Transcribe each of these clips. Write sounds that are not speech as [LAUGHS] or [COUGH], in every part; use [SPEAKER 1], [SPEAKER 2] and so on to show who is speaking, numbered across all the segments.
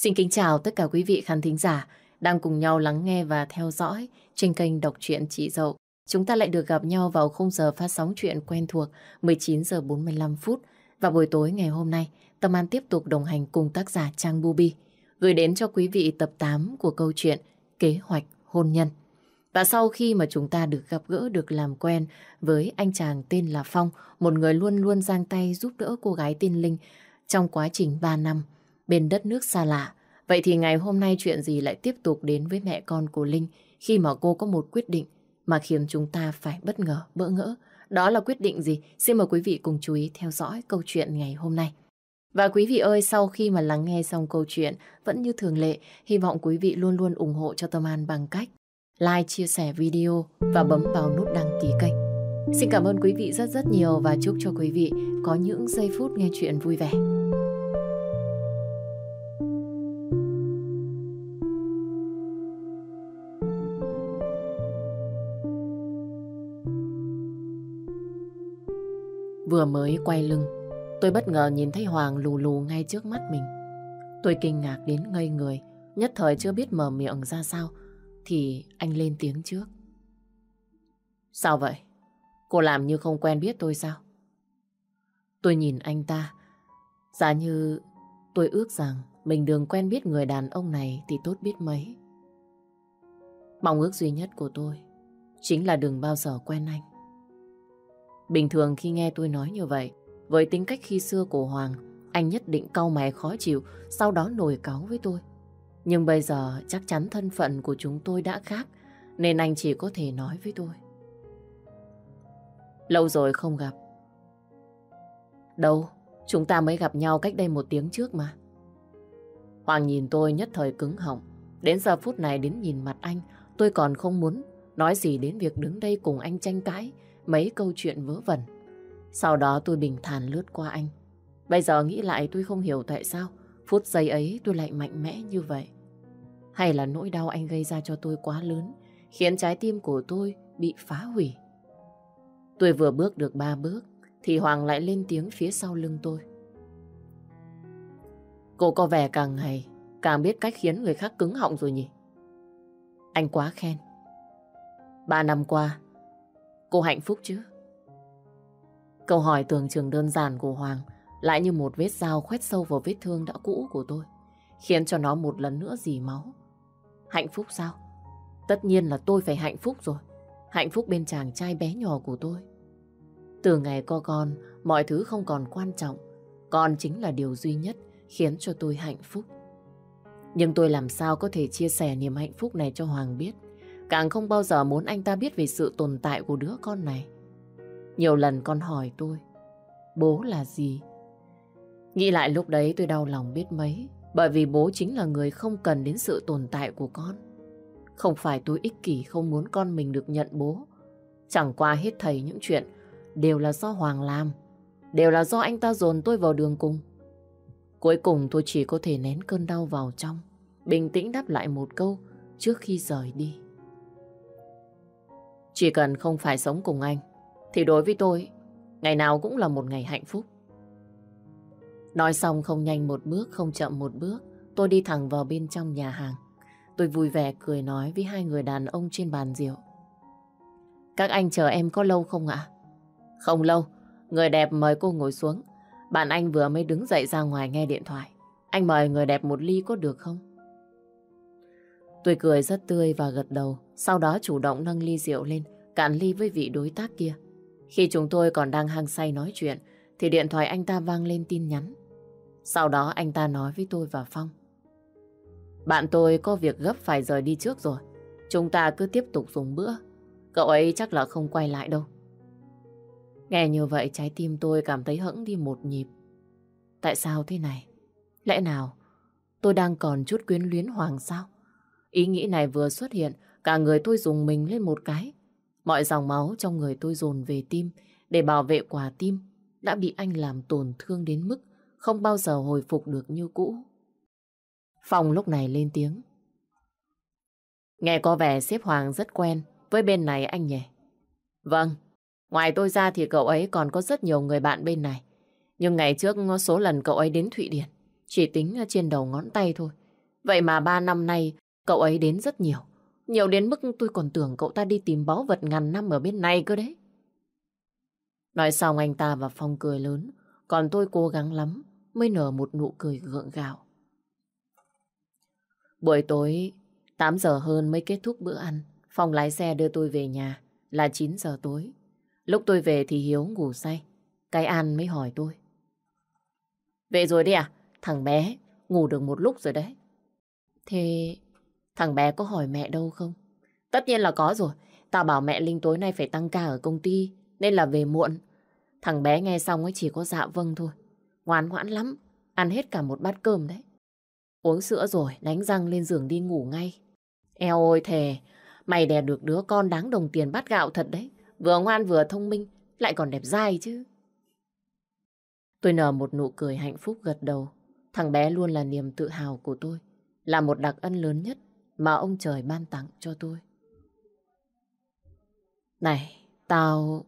[SPEAKER 1] Xin kính chào tất cả quý vị khán thính giả đang cùng nhau lắng nghe và theo dõi trên kênh Đọc truyện Chị Dậu. Chúng ta lại được gặp nhau vào khung giờ phát sóng truyện quen thuộc 19 giờ 45 phút và buổi tối ngày hôm nay, Tâm An tiếp tục đồng hành cùng tác giả Trang Bubi gửi đến cho quý vị tập 8 của câu chuyện Kế hoạch hôn nhân. Và sau khi mà chúng ta được gặp gỡ, được làm quen với anh chàng tên là Phong, một người luôn luôn giang tay giúp đỡ cô gái tên Linh trong quá trình 3 năm bên đất nước xa lạ. Vậy thì ngày hôm nay chuyện gì lại tiếp tục đến với mẹ con của Linh khi mà cô có một quyết định mà khiến chúng ta phải bất ngờ, bỡ ngỡ. Đó là quyết định gì? Xin mời quý vị cùng chú ý theo dõi câu chuyện ngày hôm nay. Và quý vị ơi, sau khi mà lắng nghe xong câu chuyện, vẫn như thường lệ, hy vọng quý vị luôn luôn ủng hộ cho Tâm An bằng cách like, chia sẻ video và bấm vào nút đăng ký kênh. Xin cảm ơn quý vị rất rất nhiều và chúc cho quý vị có những giây phút nghe chuyện vui vẻ. Vừa mới quay lưng, tôi bất ngờ nhìn thấy Hoàng lù lù ngay trước mắt mình. Tôi kinh ngạc đến ngây người, nhất thời chưa biết mở miệng ra sao, thì anh lên tiếng trước. Sao vậy? Cô làm như không quen biết tôi sao? Tôi nhìn anh ta, giả như tôi ước rằng mình đừng quen biết người đàn ông này thì tốt biết mấy. Mong ước duy nhất của tôi chính là đừng bao giờ quen anh. Bình thường khi nghe tôi nói như vậy, với tính cách khi xưa của Hoàng, anh nhất định cau mày khó chịu, sau đó nổi cáo với tôi. Nhưng bây giờ chắc chắn thân phận của chúng tôi đã khác, nên anh chỉ có thể nói với tôi. Lâu rồi không gặp. Đâu, chúng ta mới gặp nhau cách đây một tiếng trước mà. Hoàng nhìn tôi nhất thời cứng họng. Đến giờ phút này đến nhìn mặt anh, tôi còn không muốn nói gì đến việc đứng đây cùng anh tranh cãi mấy câu chuyện vớ vẩn. Sau đó tôi bình thản lướt qua anh. Bây giờ nghĩ lại tôi không hiểu tại sao phút giây ấy tôi lại mạnh mẽ như vậy. Hay là nỗi đau anh gây ra cho tôi quá lớn, khiến trái tim của tôi bị phá hủy. Tôi vừa bước được ba bước, thì Hoàng lại lên tiếng phía sau lưng tôi. Cô có vẻ càng ngày, càng biết cách khiến người khác cứng họng rồi nhỉ? Anh quá khen. Ba năm qua, Cô hạnh phúc chứ? Câu hỏi tưởng chừng đơn giản của Hoàng lại như một vết dao khoét sâu vào vết thương đã cũ của tôi, khiến cho nó một lần nữa dì máu. Hạnh phúc sao? Tất nhiên là tôi phải hạnh phúc rồi. Hạnh phúc bên chàng trai bé nhỏ của tôi. Từ ngày có con, mọi thứ không còn quan trọng. Con chính là điều duy nhất khiến cho tôi hạnh phúc. Nhưng tôi làm sao có thể chia sẻ niềm hạnh phúc này cho Hoàng biết. Càng không bao giờ muốn anh ta biết về sự tồn tại của đứa con này. Nhiều lần con hỏi tôi, bố là gì? Nghĩ lại lúc đấy tôi đau lòng biết mấy, bởi vì bố chính là người không cần đến sự tồn tại của con. Không phải tôi ích kỷ không muốn con mình được nhận bố. Chẳng qua hết thầy những chuyện đều là do Hoàng làm, đều là do anh ta dồn tôi vào đường cùng. Cuối cùng tôi chỉ có thể nén cơn đau vào trong, bình tĩnh đáp lại một câu trước khi rời đi. Chỉ cần không phải sống cùng anh, thì đối với tôi, ngày nào cũng là một ngày hạnh phúc. Nói xong không nhanh một bước, không chậm một bước, tôi đi thẳng vào bên trong nhà hàng. Tôi vui vẻ cười nói với hai người đàn ông trên bàn rượu. Các anh chờ em có lâu không ạ? Không lâu, người đẹp mời cô ngồi xuống. Bạn anh vừa mới đứng dậy ra ngoài nghe điện thoại. Anh mời người đẹp một ly có được không? Tôi cười rất tươi và gật đầu, sau đó chủ động nâng ly rượu lên, cạn ly với vị đối tác kia. Khi chúng tôi còn đang hăng say nói chuyện, thì điện thoại anh ta vang lên tin nhắn. Sau đó anh ta nói với tôi và Phong. Bạn tôi có việc gấp phải rời đi trước rồi. Chúng ta cứ tiếp tục dùng bữa. Cậu ấy chắc là không quay lại đâu. Nghe như vậy trái tim tôi cảm thấy hững đi một nhịp. Tại sao thế này? Lẽ nào tôi đang còn chút quyến luyến Hoàng sao? Ý nghĩ này vừa xuất hiện, cả người tôi dùng mình lên một cái. Mọi dòng máu trong người tôi dồn về tim để bảo vệ quả tim đã bị anh làm tổn thương đến mức không bao giờ hồi phục được như cũ. Phòng lúc này lên tiếng. Nghe có vẻ xếp Hoàng rất quen với bên này anh nhỉ? Vâng, ngoài tôi ra thì cậu ấy còn có rất nhiều người bạn bên này. Nhưng ngày trước số lần cậu ấy đến Thụy Điển chỉ tính trên đầu ngón tay thôi. Vậy mà ba năm nay Cậu ấy đến rất nhiều. Nhiều đến mức tôi còn tưởng cậu ta đi tìm báu vật ngàn năm ở bên này cơ đấy. Nói xong anh ta và Phong cười lớn, còn tôi cố gắng lắm mới nở một nụ cười gượng gạo. Buổi tối, 8 giờ hơn mới kết thúc bữa ăn, Phong lái xe đưa tôi về nhà là 9 giờ tối. Lúc tôi về thì Hiếu ngủ say, cái An mới hỏi tôi. Về rồi đi à? Thằng bé ngủ được một lúc rồi đấy. Thế Thằng bé có hỏi mẹ đâu không? Tất nhiên là có rồi. Tao bảo mẹ Linh tối nay phải tăng ca ở công ty, nên là về muộn. Thằng bé nghe xong ấy chỉ có dạ vâng thôi. Ngoan ngoãn lắm, ăn hết cả một bát cơm đấy. Uống sữa rồi, đánh răng lên giường đi ngủ ngay. Eo ôi thề, mày đè được đứa con đáng đồng tiền bát gạo thật đấy. Vừa ngoan vừa thông minh, lại còn đẹp dai chứ. Tôi nở một nụ cười hạnh phúc gật đầu. Thằng bé luôn là niềm tự hào của tôi, là một đặc ân lớn nhất mà ông trời ban tặng cho tôi. Này, tao...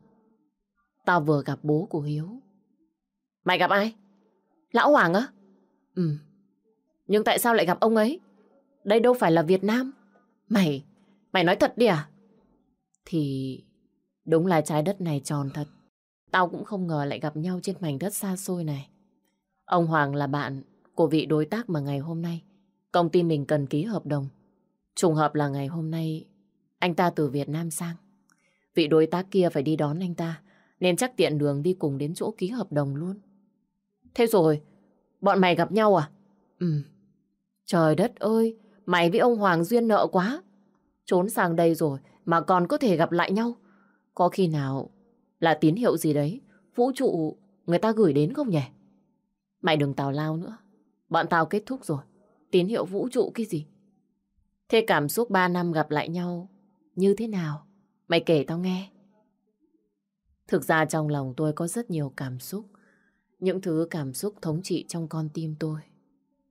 [SPEAKER 1] Tao vừa gặp bố của Hiếu. Mày gặp ai? Lão Hoàng á? Ừ. Nhưng tại sao lại gặp ông ấy? Đây đâu phải là Việt Nam. Mày, mày nói thật đi à? Thì đúng là trái đất này tròn thật. Tao cũng không ngờ lại gặp nhau trên mảnh đất xa xôi này. Ông Hoàng là bạn của vị đối tác mà ngày hôm nay công ty mình cần ký hợp đồng Trùng hợp là ngày hôm nay anh ta từ Việt Nam sang. Vị đối tác kia phải đi đón anh ta nên chắc tiện đường đi cùng đến chỗ ký hợp đồng luôn. Thế rồi, bọn mày gặp nhau à? Ừ. Trời đất ơi, mày với ông Hoàng duyên nợ quá. Trốn sang đây rồi mà còn có thể gặp lại nhau. Có khi nào là tín hiệu gì đấy vũ trụ người ta gửi đến không nhỉ? Mày đừng tào lao nữa. Bọn tao kết thúc rồi. Tín hiệu vũ trụ cái gì? Thế cảm xúc ba năm gặp lại nhau như thế nào? Mày kể tao nghe. Thực ra trong lòng tôi có rất nhiều cảm xúc. Những thứ cảm xúc thống trị trong con tim tôi.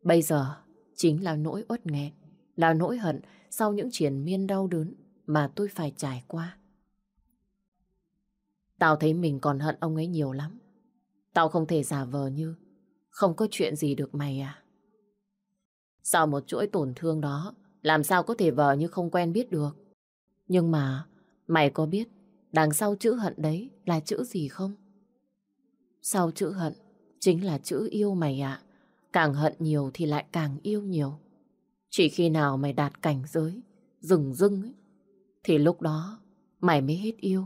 [SPEAKER 1] Bây giờ chính là nỗi uất nghẹn, là nỗi hận sau những triển miên đau đớn mà tôi phải trải qua. Tao thấy mình còn hận ông ấy nhiều lắm. Tao không thể giả vờ như không có chuyện gì được mày à. Sau một chuỗi tổn thương đó, làm sao có thể vờ như không quen biết được. Nhưng mà, mày có biết đằng sau chữ hận đấy là chữ gì không? Sau chữ hận chính là chữ yêu mày ạ. Càng hận nhiều thì lại càng yêu nhiều. Chỉ khi nào mày đạt cảnh giới, dừng rưng ấy, thì lúc đó mày mới hết yêu.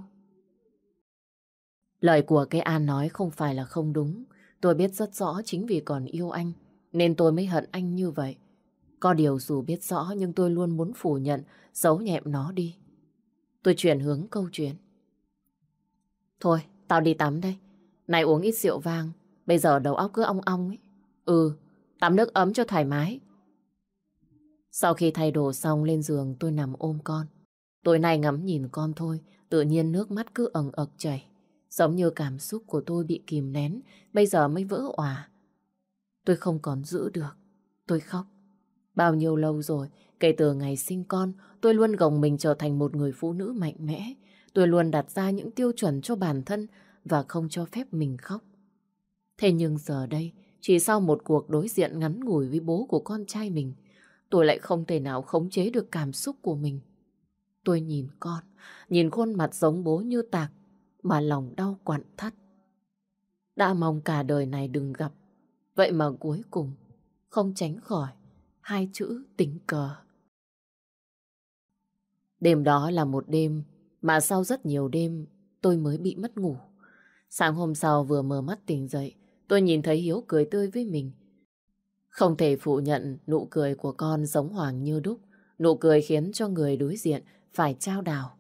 [SPEAKER 1] Lời của cái An nói không phải là không đúng. Tôi biết rất rõ chính vì còn yêu anh nên tôi mới hận anh như vậy. Có điều dù biết rõ nhưng tôi luôn muốn phủ nhận, giấu nhẹm nó đi. Tôi chuyển hướng câu chuyện. Thôi, tao đi tắm đây. Này uống ít rượu vang, bây giờ đầu óc cứ ong ong ấy. Ừ, tắm nước ấm cho thoải mái. Sau khi thay đồ xong lên giường tôi nằm ôm con. Tối nay ngắm nhìn con thôi, tự nhiên nước mắt cứ ẩn ực chảy. Giống như cảm xúc của tôi bị kìm nén, bây giờ mới vỡ òa. Tôi không còn giữ được. Tôi khóc. Bao nhiêu lâu rồi, kể từ ngày sinh con, tôi luôn gồng mình trở thành một người phụ nữ mạnh mẽ. Tôi luôn đặt ra những tiêu chuẩn cho bản thân và không cho phép mình khóc. Thế nhưng giờ đây, chỉ sau một cuộc đối diện ngắn ngủi với bố của con trai mình, tôi lại không thể nào khống chế được cảm xúc của mình. Tôi nhìn con, nhìn khuôn mặt giống bố như tạc, mà lòng đau quặn thắt. Đã mong cả đời này đừng gặp, vậy mà cuối cùng không tránh khỏi hai chữ tình cờ. Đêm đó là một đêm mà sau rất nhiều đêm tôi mới bị mất ngủ. Sáng hôm sau vừa mở mắt tỉnh dậy, tôi nhìn thấy Hiếu cười tươi với mình. Không thể phủ nhận nụ cười của con giống hoàng như đúc, nụ cười khiến cho người đối diện phải trao đảo.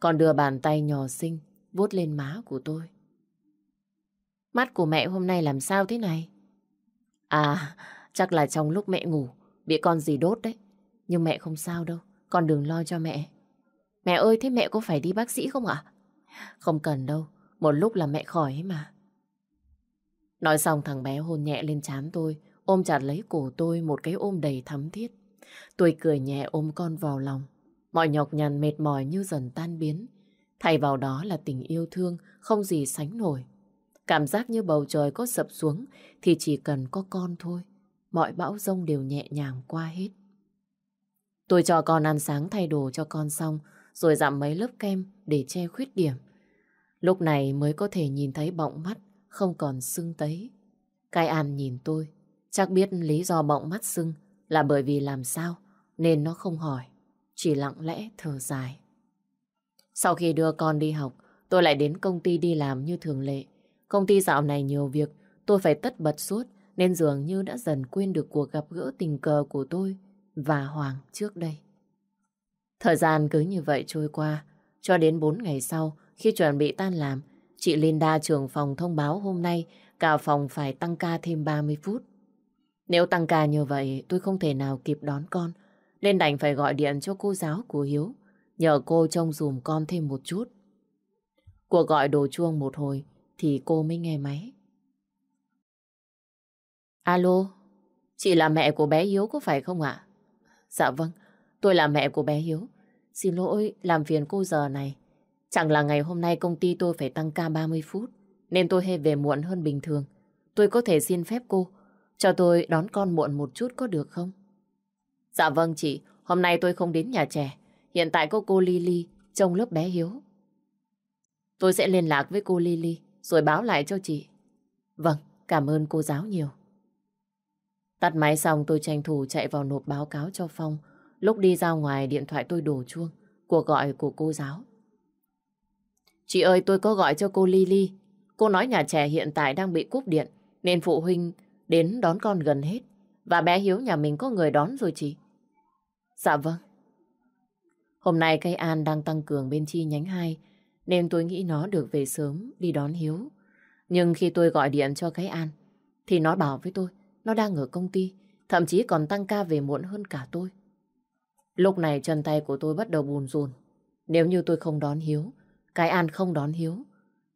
[SPEAKER 1] Còn đưa bàn tay nhỏ xinh vuốt lên má của tôi. Mắt của mẹ hôm nay làm sao thế này? À, chắc là trong lúc mẹ ngủ, Bị con gì đốt đấy. Nhưng mẹ không sao đâu. Con đừng lo cho mẹ. Mẹ ơi, thế mẹ có phải đi bác sĩ không ạ? Không cần đâu. Một lúc là mẹ khỏi ấy mà. Nói xong thằng bé hôn nhẹ lên trán tôi, ôm chặt lấy cổ tôi một cái ôm đầy thắm thiết. Tôi cười nhẹ ôm con vào lòng. Mọi nhọc nhằn mệt mỏi như dần tan biến. Thay vào đó là tình yêu thương không gì sánh nổi. Cảm giác như bầu trời có sập xuống thì chỉ cần có con thôi mọi bão rông đều nhẹ nhàng qua hết. Tôi cho con ăn sáng thay đồ cho con xong, rồi dặm mấy lớp kem để che khuyết điểm. Lúc này mới có thể nhìn thấy bọng mắt, không còn sưng tấy. Cai An nhìn tôi, chắc biết lý do bọng mắt sưng là bởi vì làm sao, nên nó không hỏi, chỉ lặng lẽ thở dài. Sau khi đưa con đi học, tôi lại đến công ty đi làm như thường lệ. Công ty dạo này nhiều việc, tôi phải tất bật suốt, nên dường như đã dần quên được cuộc gặp gỡ tình cờ của tôi và Hoàng trước đây. Thời gian cứ như vậy trôi qua, cho đến 4 ngày sau, khi chuẩn bị tan làm, chị Linda trưởng phòng thông báo hôm nay cả phòng phải tăng ca thêm 30 phút. Nếu tăng ca như vậy, tôi không thể nào kịp đón con, nên đành phải gọi điện cho cô giáo của Hiếu, nhờ cô trông dùm con thêm một chút. Cuộc gọi đồ chuông một hồi, thì cô mới nghe máy. Alo, chị là mẹ của bé Hiếu có phải không ạ? Dạ vâng, tôi là mẹ của bé Hiếu. Xin lỗi làm phiền cô giờ này. Chẳng là ngày hôm nay công ty tôi phải tăng ca 30 phút, nên tôi hay về muộn hơn bình thường. Tôi có thể xin phép cô, cho tôi đón con muộn một chút có được không? Dạ vâng chị, hôm nay tôi không đến nhà trẻ. Hiện tại có cô Lily trông lớp bé Hiếu. Tôi sẽ liên lạc với cô Lily rồi báo lại cho chị. Vâng, cảm ơn cô giáo nhiều. Tắt máy xong tôi tranh thủ chạy vào nộp báo cáo cho Phong. Lúc đi ra ngoài điện thoại tôi đổ chuông. Cuộc gọi của cô giáo. Chị ơi tôi có gọi cho cô Lily. Cô nói nhà trẻ hiện tại đang bị cúp điện. Nên phụ huynh đến đón con gần hết. Và bé Hiếu nhà mình có người đón rồi chị. Dạ vâng. Hôm nay cây An đang tăng cường bên chi nhánh 2. Nên tôi nghĩ nó được về sớm đi đón Hiếu. Nhưng khi tôi gọi điện cho cái An thì nó bảo với tôi nó đang ở công ty, thậm chí còn tăng ca về muộn hơn cả tôi. Lúc này chân tay của tôi bắt đầu buồn rùn. Nếu như tôi không đón Hiếu, cái An không đón Hiếu,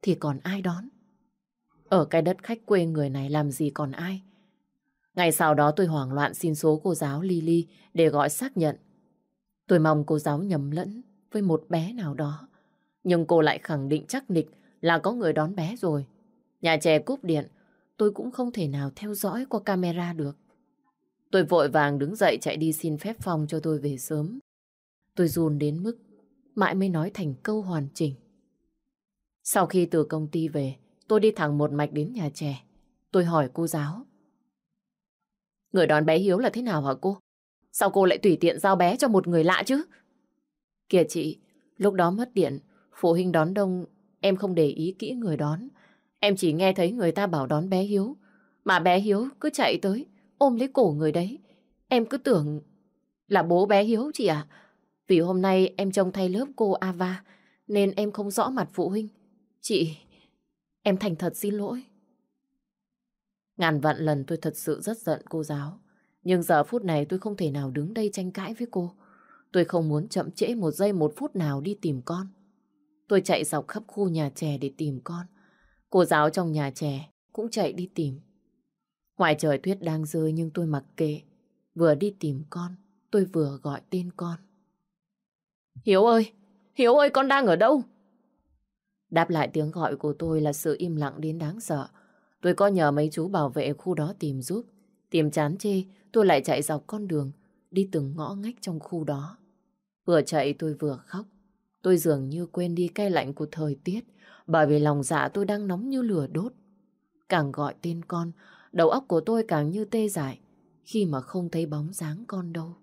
[SPEAKER 1] thì còn ai đón? Ở cái đất khách quê người này làm gì còn ai? Ngày sau đó tôi hoảng loạn xin số cô giáo Lily để gọi xác nhận. Tôi mong cô giáo nhầm lẫn với một bé nào đó. Nhưng cô lại khẳng định chắc nịch là có người đón bé rồi. Nhà trẻ cúp điện tôi cũng không thể nào theo dõi qua camera được. Tôi vội vàng đứng dậy chạy đi xin phép phòng cho tôi về sớm. Tôi run đến mức mãi mới nói thành câu hoàn chỉnh. Sau khi từ công ty về, tôi đi thẳng một mạch đến nhà trẻ. Tôi hỏi cô giáo. Người đón bé Hiếu là thế nào hả cô? Sao cô lại tùy tiện giao bé cho một người lạ chứ? Kìa chị, lúc đó mất điện, phụ huynh đón đông, em không để ý kỹ người đón. Em chỉ nghe thấy người ta bảo đón bé Hiếu, mà bé Hiếu cứ chạy tới, ôm lấy cổ người đấy. Em cứ tưởng là bố bé Hiếu chị ạ. Vì hôm nay em trông thay lớp cô Ava, nên em không rõ mặt phụ huynh. Chị, em thành thật xin lỗi. Ngàn vạn lần tôi thật sự rất giận cô giáo. Nhưng giờ phút này tôi không thể nào đứng đây tranh cãi với cô. Tôi không muốn chậm trễ một giây một phút nào đi tìm con. Tôi chạy dọc khắp khu nhà trẻ để tìm con. Cô giáo trong nhà trẻ cũng chạy đi tìm. Ngoài trời tuyết đang rơi nhưng tôi mặc kệ. Vừa đi tìm con, tôi vừa gọi tên con. Hiếu ơi! Hiếu ơi con đang ở đâu? Đáp lại tiếng gọi của tôi là sự im lặng đến đáng sợ. Tôi có nhờ mấy chú bảo vệ khu đó tìm giúp. Tìm chán chê, tôi lại chạy dọc con đường, đi từng ngõ ngách trong khu đó. Vừa chạy tôi vừa khóc. Tôi dường như quên đi cay lạnh của thời tiết bởi vì lòng dạ tôi đang nóng như lửa đốt. Càng gọi tên con, đầu óc của tôi càng như tê dại khi mà không thấy bóng dáng con đâu.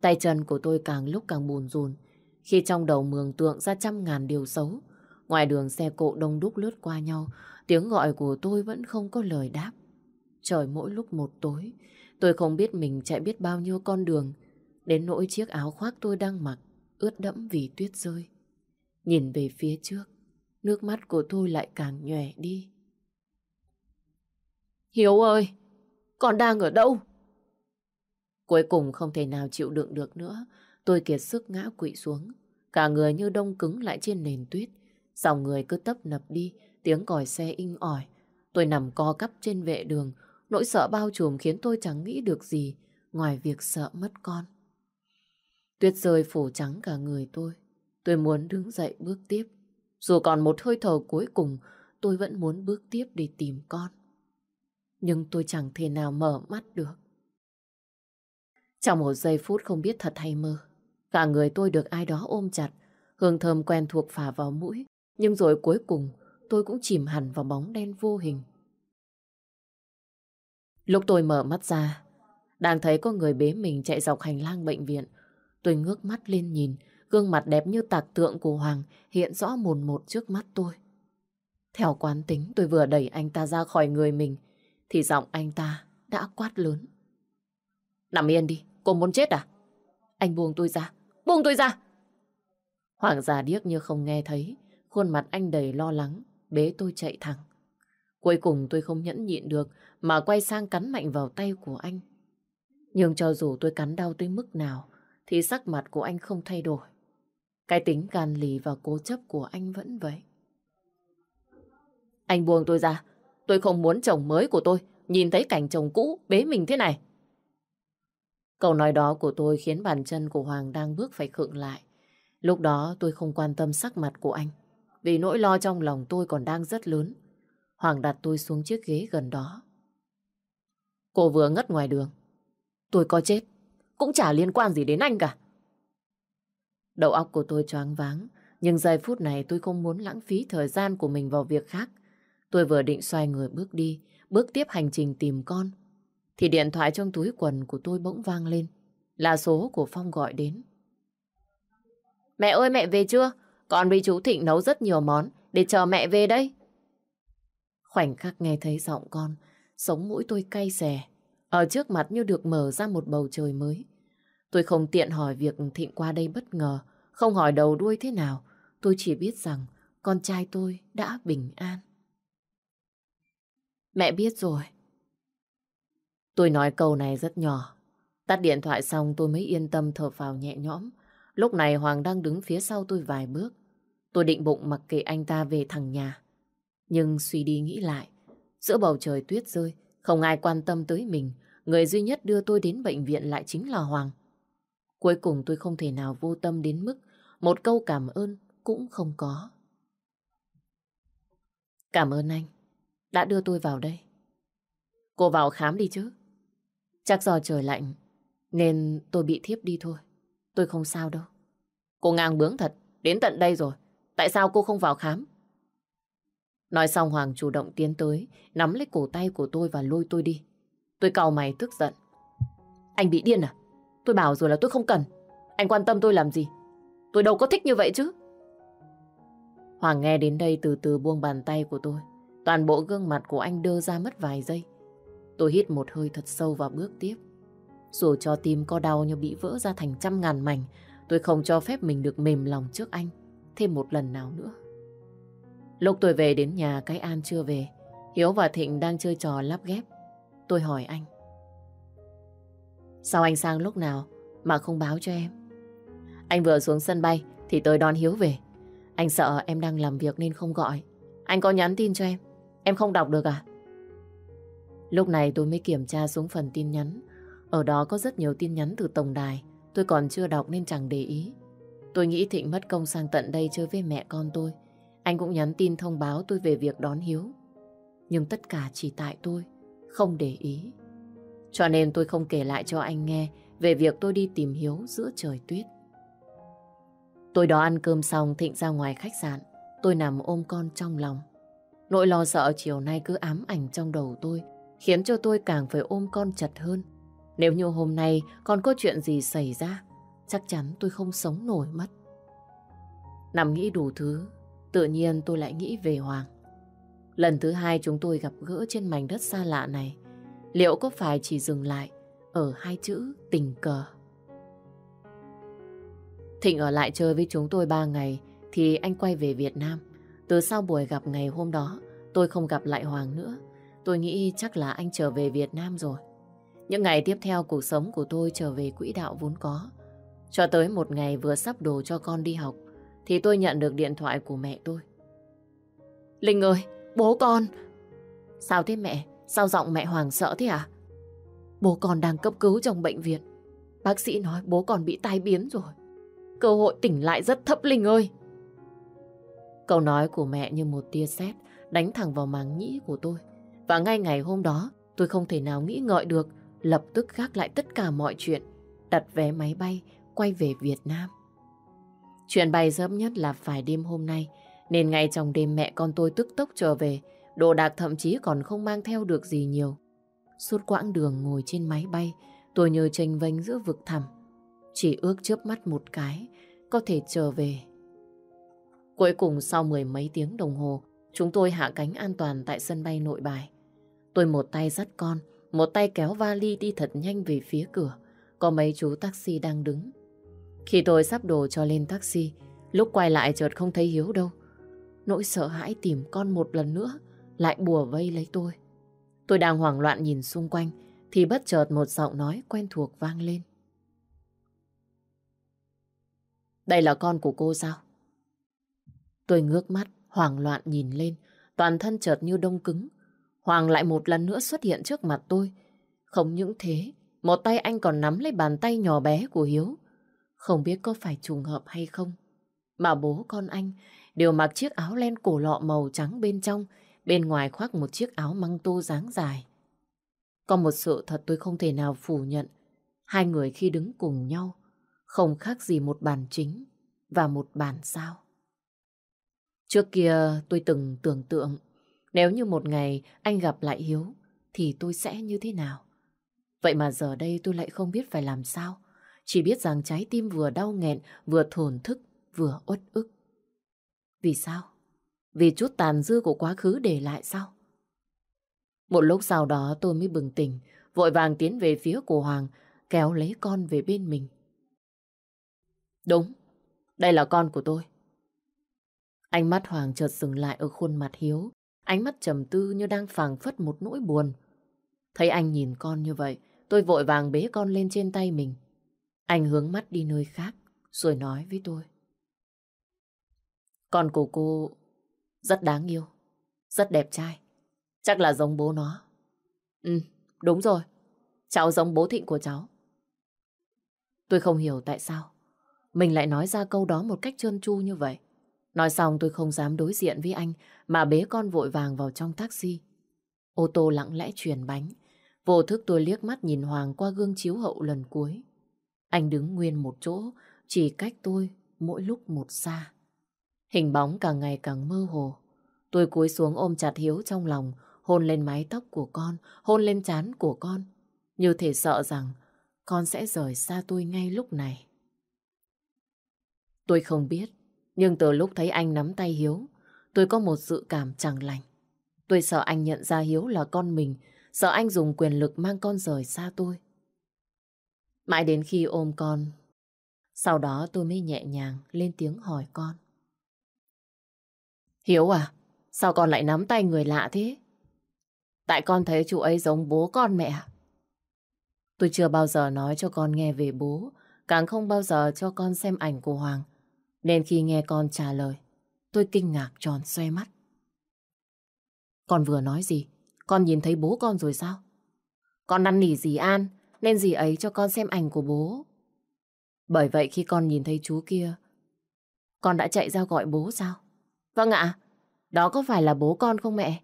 [SPEAKER 1] Tay chân của tôi càng lúc càng buồn rùn khi trong đầu mường tượng ra trăm ngàn điều xấu. Ngoài đường xe cộ đông đúc lướt qua nhau, tiếng gọi của tôi vẫn không có lời đáp. Trời mỗi lúc một tối, tôi không biết mình chạy biết bao nhiêu con đường, đến nỗi chiếc áo khoác tôi đang mặc ướt đẫm vì tuyết rơi. Nhìn về phía trước, nước mắt của tôi lại càng nhòe đi. Hiếu ơi, con đang ở đâu? Cuối cùng không thể nào chịu đựng được nữa, tôi kiệt sức ngã quỵ xuống. Cả người như đông cứng lại trên nền tuyết, dòng người cứ tấp nập đi, tiếng còi xe inh ỏi. Tôi nằm co cắp trên vệ đường, nỗi sợ bao trùm khiến tôi chẳng nghĩ được gì, ngoài việc sợ mất con. Tuyết rơi phủ trắng cả người tôi. Tôi muốn đứng dậy bước tiếp. Dù còn một hơi thở cuối cùng, tôi vẫn muốn bước tiếp để tìm con. Nhưng tôi chẳng thể nào mở mắt được. Trong một giây phút không biết thật hay mơ, cả người tôi được ai đó ôm chặt, hương thơm quen thuộc phả vào mũi, nhưng rồi cuối cùng tôi cũng chìm hẳn vào bóng đen vô hình. Lúc tôi mở mắt ra, đang thấy có người bế mình chạy dọc hành lang bệnh viện. Tôi ngước mắt lên nhìn, Gương mặt đẹp như tạc tượng của Hoàng hiện rõ mồn một trước mắt tôi. Theo quán tính tôi vừa đẩy anh ta ra khỏi người mình thì giọng anh ta đã quát lớn. Nằm yên đi, cô muốn chết à? Anh buông tôi ra, buông tôi ra! Hoàng già điếc như không nghe thấy, khuôn mặt anh đầy lo lắng, bế tôi chạy thẳng. Cuối cùng tôi không nhẫn nhịn được mà quay sang cắn mạnh vào tay của anh. Nhưng cho dù tôi cắn đau tới mức nào thì sắc mặt của anh không thay đổi. Cái tính gan lì và cố chấp của anh vẫn vậy. Anh buông tôi ra. Tôi không muốn chồng mới của tôi nhìn thấy cảnh chồng cũ bế mình thế này. Câu nói đó của tôi khiến bàn chân của Hoàng đang bước phải khựng lại. Lúc đó tôi không quan tâm sắc mặt của anh, vì nỗi lo trong lòng tôi còn đang rất lớn. Hoàng đặt tôi xuống chiếc ghế gần đó. Cô vừa ngất ngoài đường. Tôi có chết, cũng chả liên quan gì đến anh cả. Đầu óc của tôi choáng váng, nhưng giây phút này tôi không muốn lãng phí thời gian của mình vào việc khác. Tôi vừa định xoay người bước đi, bước tiếp hành trình tìm con. Thì điện thoại trong túi quần của tôi bỗng vang lên, là số của Phong gọi đến. Mẹ ơi mẹ về chưa? Con với chú Thịnh nấu rất nhiều món để chờ mẹ về đây. Khoảnh khắc nghe thấy giọng con, sống mũi tôi cay xè. Ở trước mặt như được mở ra một bầu trời mới. Tôi không tiện hỏi việc Thịnh qua đây bất ngờ, không hỏi đầu đuôi thế nào, tôi chỉ biết rằng con trai tôi đã bình an. Mẹ biết rồi. Tôi nói câu này rất nhỏ. Tắt điện thoại xong tôi mới yên tâm thở phào nhẹ nhõm. Lúc này Hoàng đang đứng phía sau tôi vài bước. Tôi định bụng mặc kệ anh ta về thẳng nhà. Nhưng suy đi nghĩ lại, giữa bầu trời tuyết rơi, không ai quan tâm tới mình. Người duy nhất đưa tôi đến bệnh viện lại chính là Hoàng. Cuối cùng tôi không thể nào vô tâm đến mức một câu cảm ơn cũng không có. Cảm ơn anh đã đưa tôi vào đây. Cô vào khám đi chứ. Chắc do trời lạnh nên tôi bị thiếp đi thôi. Tôi không sao đâu. Cô ngang bướng thật, đến tận đây rồi. Tại sao cô không vào khám? Nói xong Hoàng chủ động tiến tới, nắm lấy cổ tay của tôi và lôi tôi đi. Tôi cầu mày tức giận. Anh bị điên à? Tôi bảo rồi là tôi không cần. Anh quan tâm tôi làm gì? Tôi đâu có thích như vậy chứ. Hoàng nghe đến đây từ từ buông bàn tay của tôi. Toàn bộ gương mặt của anh đơ ra mất vài giây. Tôi hít một hơi thật sâu và bước tiếp. Dù cho tim có đau như bị vỡ ra thành trăm ngàn mảnh, tôi không cho phép mình được mềm lòng trước anh thêm một lần nào nữa. Lúc tôi về đến nhà cái An chưa về, Hiếu và Thịnh đang chơi trò lắp ghép. Tôi hỏi anh. Sao anh sang lúc nào mà không báo cho em? Anh vừa xuống sân bay thì tới đón Hiếu về. Anh sợ em đang làm việc nên không gọi. Anh có nhắn tin cho em. Em không đọc được à? Lúc này tôi mới kiểm tra xuống phần tin nhắn. Ở đó có rất nhiều tin nhắn từ tổng đài. Tôi còn chưa đọc nên chẳng để ý. Tôi nghĩ Thịnh mất công sang tận đây chơi với mẹ con tôi. Anh cũng nhắn tin thông báo tôi về việc đón Hiếu. Nhưng tất cả chỉ tại tôi, không để ý. Cho nên tôi không kể lại cho anh nghe về việc tôi đi tìm Hiếu giữa trời tuyết. Tôi đó ăn cơm xong Thịnh ra ngoài khách sạn. Tôi nằm ôm con trong lòng. Nỗi lo sợ chiều nay cứ ám ảnh trong đầu tôi, khiến cho tôi càng phải ôm con chặt hơn. Nếu như hôm nay còn có chuyện gì xảy ra, chắc chắn tôi không sống nổi mất. Nằm nghĩ đủ thứ, tự nhiên tôi lại nghĩ về Hoàng. Lần thứ hai chúng tôi gặp gỡ trên mảnh đất xa lạ này, liệu có phải chỉ dừng lại ở hai chữ tình cờ? Thịnh ở lại chơi với chúng tôi 3 ngày thì anh quay về Việt Nam. Từ sau buổi gặp ngày hôm đó, tôi không gặp lại Hoàng nữa. Tôi nghĩ chắc là anh trở về Việt Nam rồi. Những ngày tiếp theo cuộc sống của tôi trở về quỹ đạo vốn có. Cho tới một ngày vừa sắp đồ cho con đi học thì tôi nhận được điện thoại của mẹ tôi. Linh ơi, bố con! Sao thế mẹ? Sao giọng mẹ hoàng sợ thế à? Bố con đang cấp cứu trong bệnh viện. Bác sĩ nói bố con bị tai biến rồi cơ hội tỉnh lại rất thấp Linh ơi. Câu nói của mẹ như một tia sét đánh thẳng vào màng nhĩ của tôi. Và ngay ngày hôm đó, tôi không thể nào nghĩ ngợi được, lập tức gác lại tất cả mọi chuyện, đặt vé máy bay, quay về Việt Nam. Chuyện bay sớm nhất là phải đêm hôm nay, nên ngay trong đêm mẹ con tôi tức tốc trở về, đồ đạc thậm chí còn không mang theo được gì nhiều. Suốt quãng đường ngồi trên máy bay, tôi nhờ tranh vênh giữa vực thẳm, chỉ ước chớp mắt một cái có thể trở về. Cuối cùng sau mười mấy tiếng đồng hồ, chúng tôi hạ cánh an toàn tại sân bay nội bài. Tôi một tay dắt con, một tay kéo vali đi thật nhanh về phía cửa. Có mấy chú taxi đang đứng. Khi tôi sắp đồ cho lên taxi, lúc quay lại chợt không thấy Hiếu đâu. Nỗi sợ hãi tìm con một lần nữa lại bùa vây lấy tôi. Tôi đang hoảng loạn nhìn xung quanh thì bất chợt một giọng nói quen thuộc vang lên. Đây là con của cô sao? Tôi ngước mắt, hoảng loạn nhìn lên, toàn thân chợt như đông cứng. Hoàng lại một lần nữa xuất hiện trước mặt tôi. Không những thế, một tay anh còn nắm lấy bàn tay nhỏ bé của Hiếu. Không biết có phải trùng hợp hay không. Mà bố con anh đều mặc chiếc áo len cổ lọ màu trắng bên trong, bên ngoài khoác một chiếc áo măng tô dáng dài. Có một sự thật tôi không thể nào phủ nhận. Hai người khi đứng cùng nhau, không khác gì một bàn chính và một bàn sao. Trước kia tôi từng tưởng tượng nếu như một ngày anh gặp lại Hiếu thì tôi sẽ như thế nào. Vậy mà giờ đây tôi lại không biết phải làm sao. Chỉ biết rằng trái tim vừa đau nghẹn, vừa thổn thức, vừa uất ức. Vì sao? Vì chút tàn dư của quá khứ để lại sao? Một lúc sau đó tôi mới bừng tỉnh, vội vàng tiến về phía của Hoàng, kéo lấy con về bên mình. Đúng, đây là con của tôi. Ánh mắt Hoàng chợt dừng lại ở khuôn mặt Hiếu, ánh mắt trầm tư như đang phảng phất một nỗi buồn. Thấy anh nhìn con như vậy, tôi vội vàng bế con lên trên tay mình. Anh hướng mắt đi nơi khác, rồi nói với tôi. Con của cô rất đáng yêu, rất đẹp trai, chắc là giống bố nó. Ừ, đúng rồi, cháu giống bố thịnh của cháu. Tôi không hiểu tại sao mình lại nói ra câu đó một cách trơn tru như vậy. Nói xong tôi không dám đối diện với anh mà bế con vội vàng vào trong taxi. Ô tô lặng lẽ chuyển bánh. Vô thức tôi liếc mắt nhìn Hoàng qua gương chiếu hậu lần cuối. Anh đứng nguyên một chỗ, chỉ cách tôi mỗi lúc một xa. Hình bóng càng ngày càng mơ hồ. Tôi cúi xuống ôm chặt Hiếu trong lòng, hôn lên mái tóc của con, hôn lên trán của con. Như thể sợ rằng con sẽ rời xa tôi ngay lúc này. Tôi không biết, nhưng từ lúc thấy anh nắm tay Hiếu, tôi có một dự cảm chẳng lành. Tôi sợ anh nhận ra Hiếu là con mình, sợ anh dùng quyền lực mang con rời xa tôi. Mãi đến khi ôm con, sau đó tôi mới nhẹ nhàng lên tiếng hỏi con. Hiếu à, sao con lại nắm tay người lạ thế? Tại con thấy chú ấy giống bố con mẹ. À? Tôi chưa bao giờ nói cho con nghe về bố, càng không bao giờ cho con xem ảnh của Hoàng. Nên khi nghe con trả lời, tôi kinh ngạc tròn xoe mắt. Con vừa nói gì? Con nhìn thấy bố con rồi sao? Con năn nỉ dì An, nên dì ấy cho con xem ảnh của bố. Bởi vậy khi con nhìn thấy chú kia, con đã chạy ra gọi bố sao? Vâng ạ, đó có phải là bố con không mẹ?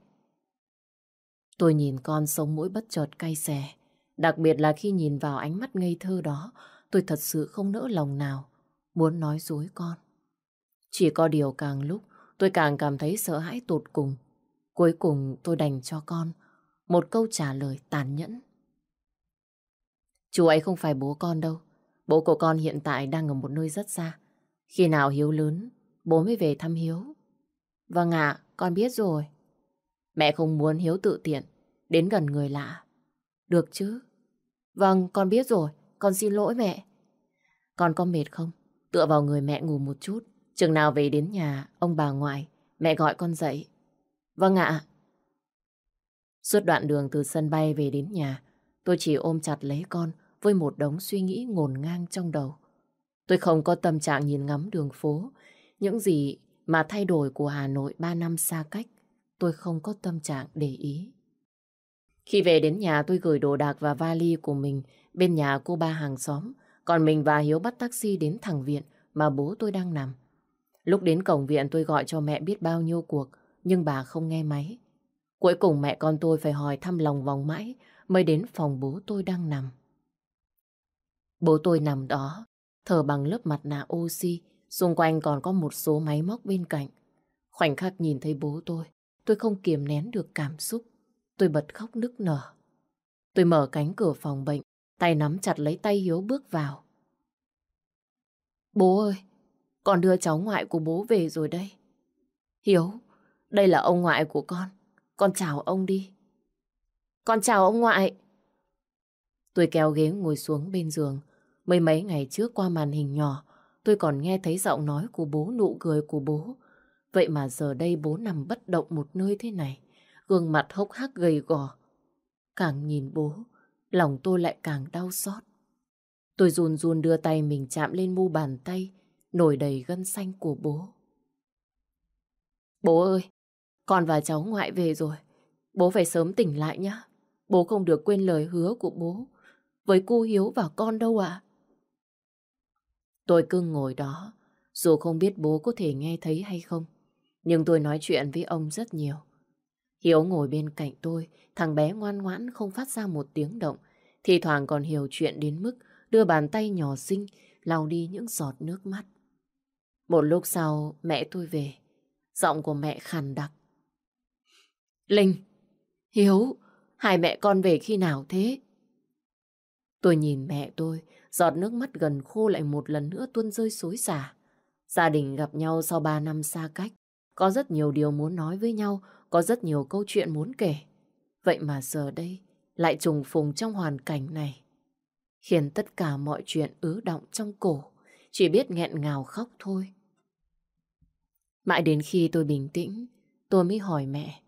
[SPEAKER 1] Tôi nhìn con sống mũi bất chợt cay xè. Đặc biệt là khi nhìn vào ánh mắt ngây thơ đó, tôi thật sự không nỡ lòng nào muốn nói dối con. Chỉ có điều càng lúc tôi càng cảm thấy sợ hãi tột cùng. Cuối cùng tôi đành cho con một câu trả lời tàn nhẫn. Chú ấy không phải bố con đâu. Bố của con hiện tại đang ở một nơi rất xa. Khi nào Hiếu lớn, bố mới về thăm Hiếu. Vâng ạ, con biết rồi. Mẹ không muốn Hiếu tự tiện, đến gần người lạ. Được chứ? Vâng, con biết rồi, con xin lỗi mẹ. Con có mệt không? Tựa vào người mẹ ngủ một chút, Chừng nào về đến nhà, ông bà ngoại, mẹ gọi con dậy. Vâng ạ. Suốt đoạn đường từ sân bay về đến nhà, tôi chỉ ôm chặt lấy con với một đống suy nghĩ ngổn ngang trong đầu. Tôi không có tâm trạng nhìn ngắm đường phố, những gì mà thay đổi của Hà Nội ba năm xa cách, tôi không có tâm trạng để ý. Khi về đến nhà tôi gửi đồ đạc và vali của mình bên nhà cô ba hàng xóm, còn mình và Hiếu bắt taxi đến thẳng viện mà bố tôi đang nằm. Lúc đến cổng viện tôi gọi cho mẹ biết bao nhiêu cuộc, nhưng bà không nghe máy. Cuối cùng mẹ con tôi phải hỏi thăm lòng vòng mãi mới đến phòng bố tôi đang nằm. Bố tôi nằm đó, thở bằng lớp mặt nạ oxy, xung quanh còn có một số máy móc bên cạnh. Khoảnh khắc nhìn thấy bố tôi, tôi không kiềm nén được cảm xúc. Tôi bật khóc nức nở. Tôi mở cánh cửa phòng bệnh, tay nắm chặt lấy tay Hiếu bước vào. Bố ơi, con đưa cháu ngoại của bố về rồi đây. Hiếu, đây là ông ngoại của con. Con chào ông đi. Con chào ông ngoại. Tôi kéo ghế ngồi xuống bên giường. Mấy mấy ngày trước qua màn hình nhỏ, tôi còn nghe thấy giọng nói của bố, nụ cười của bố. Vậy mà giờ đây bố nằm bất động một nơi thế này, gương mặt hốc hác gầy gò. Càng nhìn bố, lòng tôi lại càng đau xót. Tôi run run đưa tay mình chạm lên mu bàn tay nổi đầy gân xanh của bố. Bố ơi, con và cháu ngoại về rồi. Bố phải sớm tỉnh lại nhé. Bố không được quên lời hứa của bố với cô Hiếu và con đâu ạ. Tôi cứ ngồi đó, dù không biết bố có thể nghe thấy hay không, nhưng tôi nói chuyện với ông rất nhiều. Hiếu ngồi bên cạnh tôi, thằng bé ngoan ngoãn không phát ra một tiếng động, thì thoảng còn hiểu chuyện đến mức đưa bàn tay nhỏ xinh lau đi những giọt nước mắt. Một lúc sau mẹ tôi về. Giọng của mẹ khàn đặc. Linh, Hiếu, hai mẹ con về khi nào thế? Tôi nhìn mẹ tôi, giọt nước mắt gần khô lại một lần nữa tuôn rơi xối xả. Gia đình gặp nhau sau ba năm xa cách. Có rất nhiều điều muốn nói với nhau, có rất nhiều câu chuyện muốn kể. Vậy mà giờ đây lại trùng phùng trong hoàn cảnh này. Khiến tất cả mọi chuyện ứ động trong cổ, chỉ biết nghẹn ngào khóc thôi. Mãi đến khi tôi bình tĩnh, tôi mới hỏi mẹ.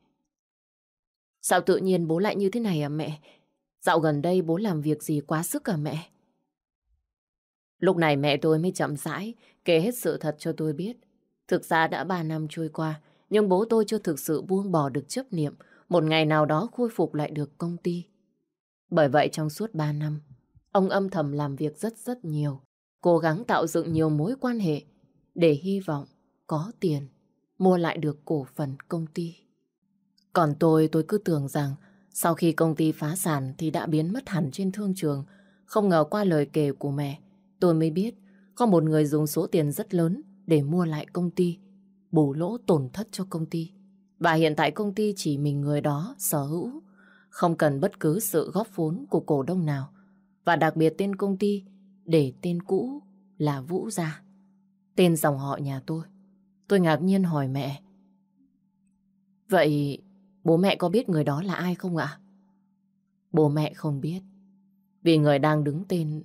[SPEAKER 1] Sao tự nhiên bố lại như thế này à mẹ? Dạo gần đây bố làm việc gì quá sức à mẹ? Lúc này mẹ tôi mới chậm rãi kể hết sự thật cho tôi biết. Thực ra đã 3 năm trôi qua, nhưng bố tôi chưa thực sự buông bỏ được chấp niệm một ngày nào đó khôi phục lại được công ty. Bởi vậy trong suốt 3 năm, ông âm thầm làm việc rất rất nhiều, cố gắng tạo dựng nhiều mối quan hệ để hy vọng có tiền, mua lại được cổ phần công ty. Còn tôi, tôi cứ tưởng rằng sau khi công ty phá sản thì đã biến mất hẳn trên thương trường. Không ngờ qua lời kể của mẹ, tôi mới biết có một người dùng số tiền rất lớn để mua lại công ty, bù lỗ tổn thất cho công ty. Và hiện tại công ty chỉ mình người đó sở hữu, không cần bất cứ sự góp vốn của cổ đông nào. Và đặc biệt tên công ty để tên cũ là Vũ Gia, tên dòng họ nhà tôi. Tôi ngạc nhiên hỏi mẹ. Vậy bố mẹ có biết người đó là ai không ạ? Bố mẹ không biết. Vì người đang đứng tên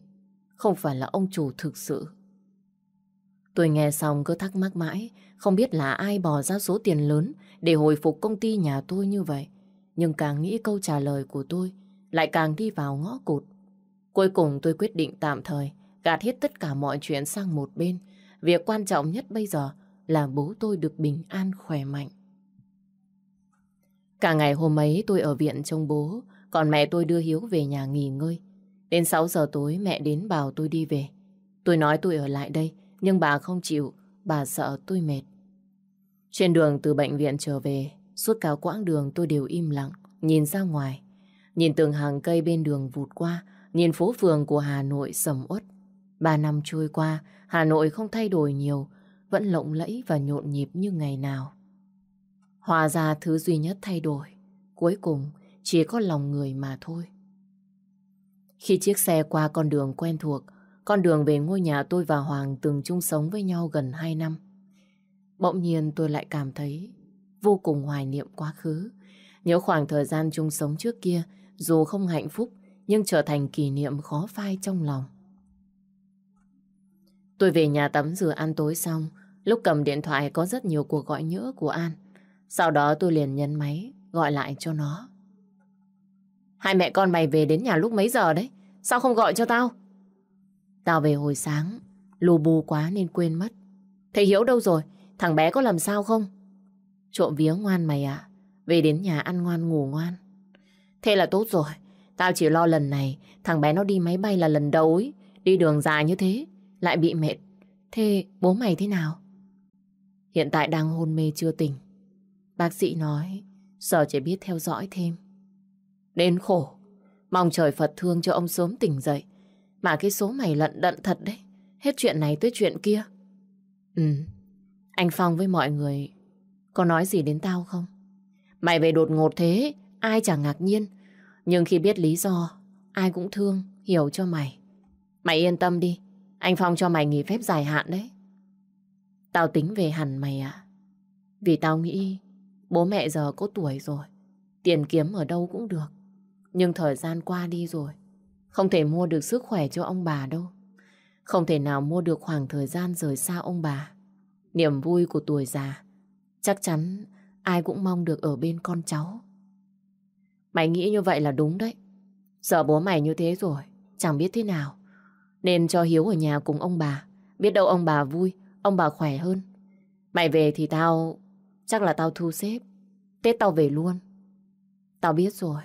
[SPEAKER 1] không phải là ông chủ thực sự. Tôi nghe xong cứ thắc mắc mãi, không biết là ai bỏ ra số tiền lớn để hồi phục công ty nhà tôi như vậy. Nhưng càng nghĩ câu trả lời của tôi lại càng đi vào ngõ cụt. Cuối cùng tôi quyết định tạm thời gạt hết tất cả mọi chuyện sang một bên. Việc quan trọng nhất bây giờ là bố tôi được bình an khỏe mạnh. Cả ngày hôm ấy tôi ở viện trông bố, còn mẹ tôi đưa Hiếu về nhà nghỉ ngơi. Đến 6 giờ tối mẹ đến bảo tôi đi về. Tôi nói tôi ở lại đây, nhưng bà không chịu, bà sợ tôi mệt. Trên đường từ bệnh viện trở về, suốt cả quãng đường tôi đều im lặng, nhìn ra ngoài. Nhìn từng hàng cây bên đường vụt qua, nhìn phố phường của Hà Nội sầm uất. Ba năm trôi qua, Hà Nội không thay đổi nhiều, vẫn lộng lẫy và nhộn nhịp như ngày nào. Hòa ra thứ duy nhất thay đổi, cuối cùng chỉ có lòng người mà thôi. Khi chiếc xe qua con đường quen thuộc, con đường về ngôi nhà tôi và Hoàng từng chung sống với nhau gần hai năm. Bỗng nhiên tôi lại cảm thấy vô cùng hoài niệm quá khứ. Nhớ khoảng thời gian chung sống trước kia, dù không hạnh phúc, nhưng trở thành kỷ niệm khó phai trong lòng. Tôi về nhà tắm rửa ăn tối xong, Lúc cầm điện thoại có rất nhiều cuộc gọi nhỡ của An. Sau đó tôi liền nhấn máy, gọi lại cho nó. Hai mẹ con mày về đến nhà lúc mấy giờ đấy? Sao không gọi cho tao? Tao về hồi sáng, lù bù quá nên quên mất. Thầy Hiếu đâu rồi? Thằng bé có làm sao không? Trộm vía ngoan mày ạ. Về đến nhà ăn ngoan ngủ ngoan. Thế là tốt rồi. Tao chỉ lo lần này, thằng bé nó đi máy bay là lần đầu ấy. Đi đường dài như thế, lại bị mệt. Thế bố mày thế nào? Hiện tại đang hôn mê chưa tỉnh. Bác sĩ nói giờ chỉ biết theo dõi thêm. Đến khổ, mong trời Phật thương cho ông sớm tỉnh dậy. Mà cái số mày lận đận thật đấy, hết chuyện này tới chuyện kia. Ừ, anh Phong với mọi người có nói gì đến tao không? Mày về đột ngột thế, ai chẳng ngạc nhiên. Nhưng khi biết lý do, ai cũng thương, hiểu cho mày. Mày yên tâm đi, anh Phong cho mày nghỉ phép dài hạn đấy. Tao tính về hẳn mày ạ. À? Vì tao nghĩ bố mẹ giờ có tuổi rồi, tiền kiếm ở đâu cũng được. Nhưng thời gian qua đi rồi, không thể mua được sức khỏe cho ông bà đâu. Không thể nào mua được khoảng thời gian rời xa ông bà. Niềm vui của tuổi già, chắc chắn ai cũng mong được ở bên con cháu. Mày nghĩ như vậy là đúng đấy. Giờ bố mày như thế rồi, chẳng biết thế nào. Nên cho Hiếu ở nhà cùng ông bà, biết đâu ông bà vui Ông bà khỏe hơn. Mày về thì tao... Chắc là tao thu xếp. Tết tao về luôn. Tao biết rồi.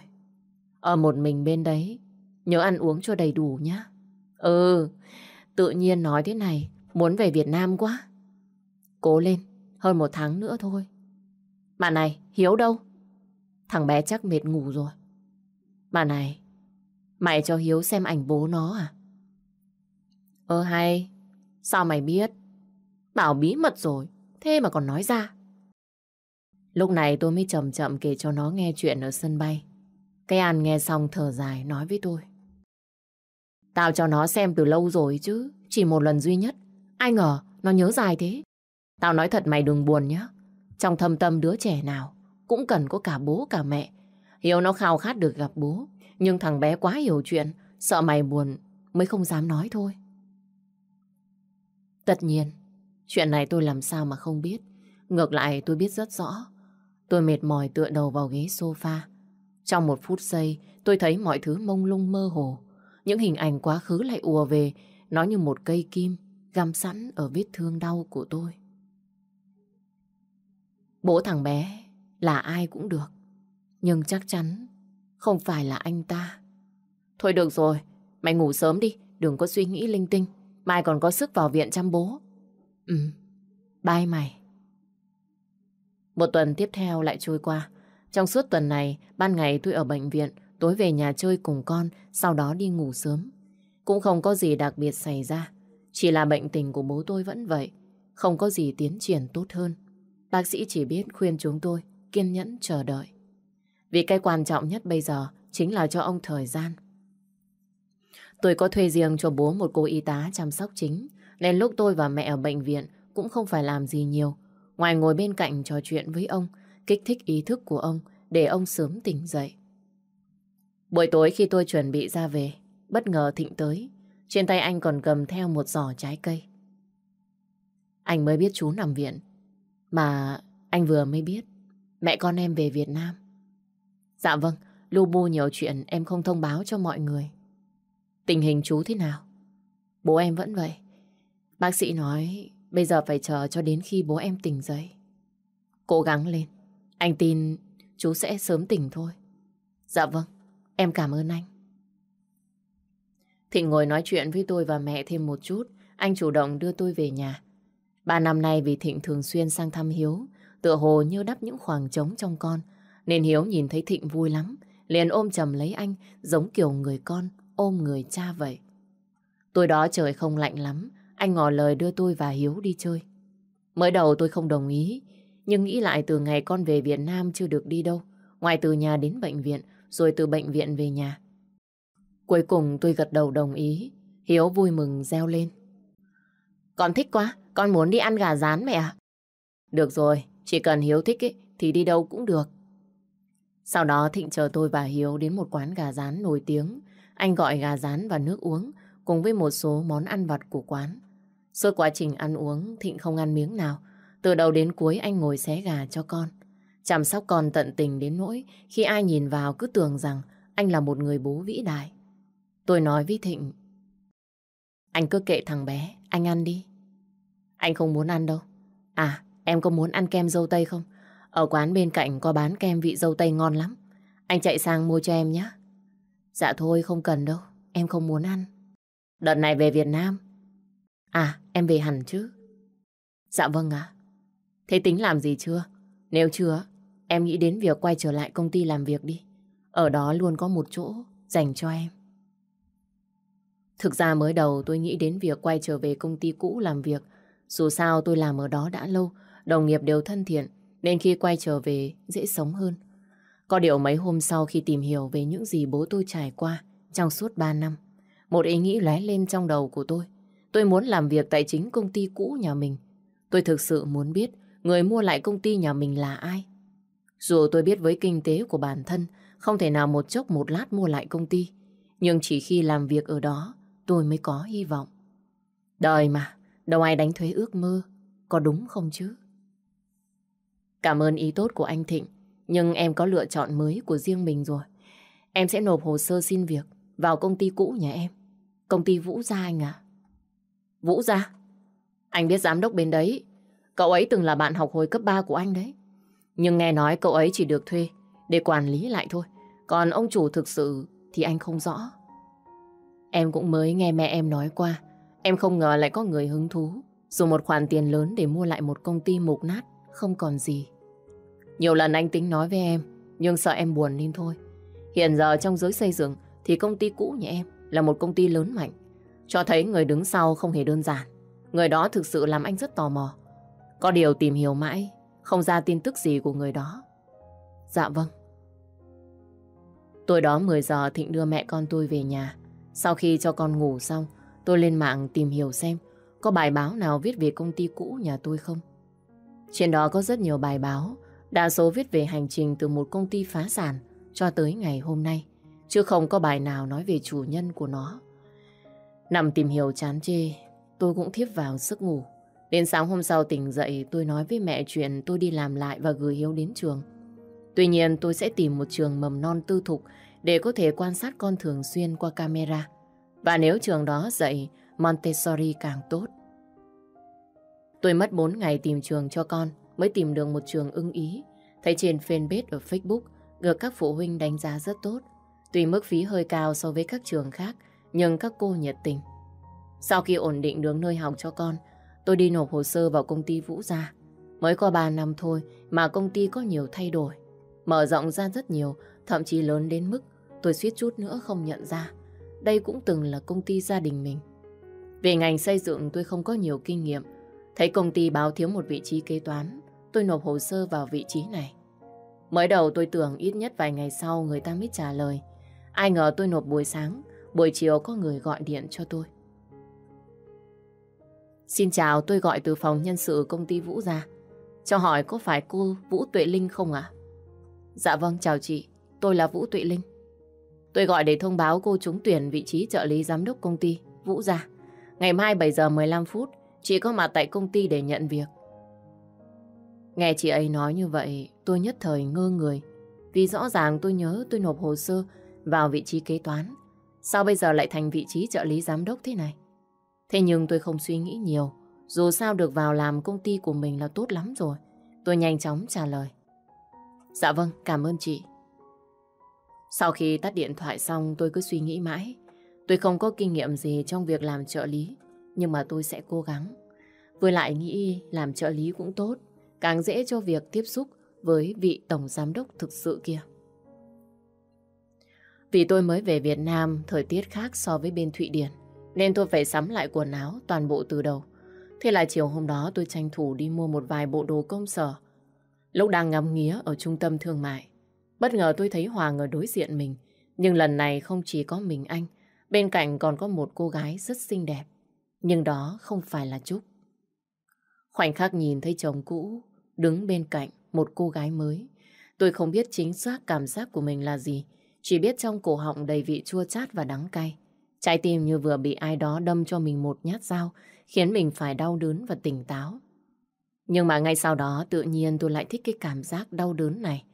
[SPEAKER 1] Ở một mình bên đấy, nhớ ăn uống cho đầy đủ nhá. Ừ, tự nhiên nói thế này, muốn về Việt Nam quá. Cố lên, hơn một tháng nữa thôi. Mà này, Hiếu đâu? Thằng bé chắc mệt ngủ rồi. Mà này, mày cho Hiếu xem ảnh bố nó à? Ơ hay, sao mày biết? Bảo bí mật rồi, thế mà còn nói ra. Lúc này tôi mới chậm chậm kể cho nó nghe chuyện ở sân bay. Cái An nghe xong thở dài nói với tôi. Tao cho nó xem từ lâu rồi chứ, chỉ một lần duy nhất. Ai ngờ, nó nhớ dài thế. Tao nói thật mày đừng buồn nhé. Trong thâm tâm đứa trẻ nào, cũng cần có cả bố cả mẹ. Hiếu nó khao khát được gặp bố, nhưng thằng bé quá hiểu chuyện, sợ mày buồn mới không dám nói thôi. Tất nhiên, Chuyện này tôi làm sao mà không biết. Ngược lại tôi biết rất rõ. Tôi mệt mỏi tựa đầu vào ghế sofa. Trong một phút giây, tôi thấy mọi thứ mông lung mơ hồ. Những hình ảnh quá khứ lại ùa về, nó như một cây kim găm sẵn ở vết thương đau của tôi. Bố thằng bé là ai cũng được, nhưng chắc chắn không phải là anh ta. Thôi được rồi, mày ngủ sớm đi, đừng có suy nghĩ linh tinh. Mai còn có sức vào viện chăm bố. Ừ, bye mày. Một tuần tiếp theo lại trôi qua. Trong suốt tuần này, ban ngày tôi ở bệnh viện, tối về nhà chơi cùng con, sau đó đi ngủ sớm. Cũng không có gì đặc biệt xảy ra. Chỉ là bệnh tình của bố tôi vẫn vậy. Không có gì tiến triển tốt hơn. Bác sĩ chỉ biết khuyên chúng tôi kiên nhẫn chờ đợi. Vì cái quan trọng nhất bây giờ chính là cho ông thời gian. Tôi có thuê riêng cho bố một cô y tá chăm sóc chính. Nên lúc tôi và mẹ ở bệnh viện cũng không phải làm gì nhiều. Ngoài ngồi bên cạnh trò chuyện với ông, kích thích ý thức của ông để ông sớm tỉnh dậy. Buổi tối khi tôi chuẩn bị ra về, bất ngờ Thịnh tới. Trên tay anh còn cầm theo một giỏ trái cây. Anh mới biết chú nằm viện. Mà anh vừa mới biết mẹ con em về Việt Nam. Dạ vâng, lu bu nhiều chuyện em không thông báo cho mọi người. Tình hình chú thế nào? Bố em vẫn vậy, Bác sĩ nói bây giờ phải chờ cho đến khi bố em tỉnh dậy. Cố gắng lên. Anh tin chú sẽ sớm tỉnh thôi. Dạ vâng, em cảm ơn anh. Thịnh ngồi nói chuyện với tôi và mẹ thêm một chút. Anh chủ động đưa tôi về nhà. Ba năm nay vì Thịnh thường xuyên sang thăm Hiếu, tựa hồ như đắp những khoảng trống trong con, nên Hiếu nhìn thấy Thịnh vui lắm, liền ôm chầm lấy anh, giống kiểu người con ôm người cha vậy. Tối đó trời không lạnh lắm, anh ngỏ lời đưa tôi và Hiếu đi chơi. Mới đầu tôi không đồng ý, nhưng nghĩ lại từ ngày con về Việt Nam chưa được đi đâu, ngoài từ nhà đến bệnh viện, rồi từ bệnh viện về nhà. Cuối cùng tôi gật đầu đồng ý, Hiếu vui mừng reo lên. Con thích quá, con muốn đi ăn gà rán mẹ ạ. Được rồi, chỉ cần Hiếu thích ấy, thì đi đâu cũng được. Sau đó Thịnh chờ tôi và Hiếu đến một quán gà rán nổi tiếng. Anh gọi gà rán và nước uống cùng với một số món ăn vặt của quán. Suốt quá trình ăn uống, Thịnh không ăn miếng nào. Từ đầu đến cuối anh ngồi xé gà cho con. Chăm sóc con tận tình đến nỗi khi ai nhìn vào cứ tưởng rằng anh là một người bố vĩ đại. Tôi nói với Thịnh, anh cứ kệ thằng bé, anh ăn đi. Anh không muốn ăn đâu. À, em có muốn ăn kem dâu tây không? Ở quán bên cạnh có bán kem vị dâu tây ngon lắm. Anh chạy sang mua cho em nhé. Dạ thôi, không cần đâu. Em không muốn ăn. Đợt này về Việt Nam. À, em về hẳn chứ? Dạ vâng ạ. Thế tính làm gì chưa? Nếu chưa, em nghĩ đến việc quay trở lại công ty làm việc đi. Ở đó luôn có một chỗ dành cho em. Thực ra mới đầu tôi nghĩ đến việc quay trở về công ty cũ làm việc. Dù sao tôi làm ở đó đã lâu, đồng nghiệp đều thân thiện, nên khi quay trở về dễ sống hơn. Có điều mấy hôm sau khi tìm hiểu về những gì bố tôi trải qua trong suốt 3 năm, một ý nghĩ lóe lên trong đầu của tôi – Tôi muốn làm việc tại chính công ty cũ nhà mình. Tôi thực sự muốn biết người mua lại công ty nhà mình là ai. Dù tôi biết với kinh tế của bản thân không thể nào một chốc một lát mua lại công ty, nhưng chỉ khi làm việc ở đó tôi mới có hy vọng. Đời mà, đâu ai đánh thuế ước mơ, có đúng không chứ? Cảm ơn ý tốt của anh Thịnh, nhưng em có lựa chọn mới của riêng mình rồi. Em sẽ nộp hồ sơ xin việc vào công ty cũ nhà em, công ty Vũ Gia anh ạ. Vũ ra. Anh biết giám đốc bên đấy. Cậu ấy từng là bạn học hồi cấp 3 của anh đấy. Nhưng nghe nói cậu ấy chỉ được thuê để quản lý lại thôi. Còn ông chủ thực sự thì anh không rõ. Em cũng mới nghe mẹ em nói qua. Em không ngờ lại có người hứng thú. Dùng một khoản tiền lớn để mua lại một công ty mục nát, không còn gì. Nhiều lần anh tính nói với em, nhưng sợ em buồn nên thôi. Hiện giờ trong giới xây dựng thì công ty cũ nhà em là một công ty lớn mạnh. Cho thấy người đứng sau không hề đơn giản. Người đó thực sự làm anh rất tò mò. Có điều tìm hiểu mãi, không ra tin tức gì của người đó. Dạ vâng. Tối đó 10 giờ Thịnh đưa mẹ con tôi về nhà. Sau khi cho con ngủ xong, tôi lên mạng tìm hiểu xem có bài báo nào viết về công ty cũ nhà tôi không. Trên đó có rất nhiều bài báo, đa số viết về hành trình từ một công ty phá sản cho tới ngày hôm nay, chứ không có bài nào nói về chủ nhân của nó. Nằm tìm hiểu chán chê, tôi cũng thiếp vào giấc ngủ. Đến sáng hôm sau tỉnh dậy, tôi nói với mẹ chuyện tôi đi làm lại và gửi Hiếu đến trường. Tuy nhiên, tôi sẽ tìm một trường mầm non tư thục để có thể quan sát con thường xuyên qua camera. Và nếu trường đó dạy Montessori càng tốt. Tôi mất 4 ngày tìm trường cho con mới tìm được một trường ưng ý. Thấy trên fanpage ở Facebook được các phụ huynh đánh giá rất tốt. Tuy mức phí hơi cao so với các trường khác, nhưng các cô nhiệt tình. Sau khi ổn định được nơi học cho con, tôi đi nộp hồ sơ vào công ty Vũ Gia. Mới có 3 năm thôi mà công ty có nhiều thay đổi. Mở rộng ra rất nhiều, thậm chí lớn đến mức tôi suýt chút nữa không nhận ra. Đây cũng từng là công ty gia đình mình. Về ngành xây dựng tôi không có nhiều kinh nghiệm. Thấy công ty báo thiếu một vị trí kế toán, tôi nộp hồ sơ vào vị trí này. Mới đầu tôi tưởng ít nhất vài ngày sau người ta mới trả lời. Ai ngờ tôi nộp buổi sáng, Buổi chiều có người gọi điện cho tôi. Xin chào, tôi gọi từ phòng nhân sự công ty Vũ ra. Cho hỏi có phải cô Vũ Tuệ Linh không ạ? Dạ vâng, chào chị. Tôi là Vũ Tuệ Linh. Tôi gọi để thông báo cô trúng tuyển vị trí trợ lý giám đốc công ty Vũ Gia. Ngày mai 7 giờ 15 phút, chị có mặt tại công ty để nhận việc. Nghe chị ấy nói như vậy, tôi nhất thời ngơ người. Vì rõ ràng tôi nhớ tôi nộp hồ sơ vào vị trí kế toán, Sao bây giờ lại thành vị trí trợ lý giám đốc thế này? Thế nhưng tôi không suy nghĩ nhiều. Dù sao được vào làm công ty của mình là tốt lắm rồi. Tôi nhanh chóng trả lời. Dạ vâng, cảm ơn chị. Sau khi tắt điện thoại xong tôi cứ suy nghĩ mãi. Tôi không có kinh nghiệm gì trong việc làm trợ lý, nhưng mà tôi sẽ cố gắng. vừa lại nghĩ làm trợ lý cũng tốt, càng dễ cho việc tiếp xúc với vị tổng giám đốc thực sự kia. Vì tôi mới về Việt Nam thời tiết khác so với bên Thụy Điển, nên tôi phải sắm lại quần áo toàn bộ từ đầu. Thế là chiều hôm đó tôi tranh thủ đi mua một vài bộ đồ công sở. Lúc đang ngắm nghía ở trung tâm thương mại, bất ngờ tôi thấy Hoàng ở đối diện mình. Nhưng lần này không chỉ có mình anh, bên cạnh còn có một cô gái rất xinh đẹp. Nhưng đó không phải là Trúc. Khoảnh khắc nhìn thấy chồng cũ đứng bên cạnh một cô gái mới. Tôi không biết chính xác cảm giác của mình là gì, chỉ biết trong cổ họng đầy vị chua chát và đắng cay. Trái tim như vừa bị ai đó đâm cho mình một nhát dao, khiến mình phải đau đớn và tỉnh táo. Nhưng mà ngay sau đó tự nhiên tôi lại thích cái cảm giác đau đớn này.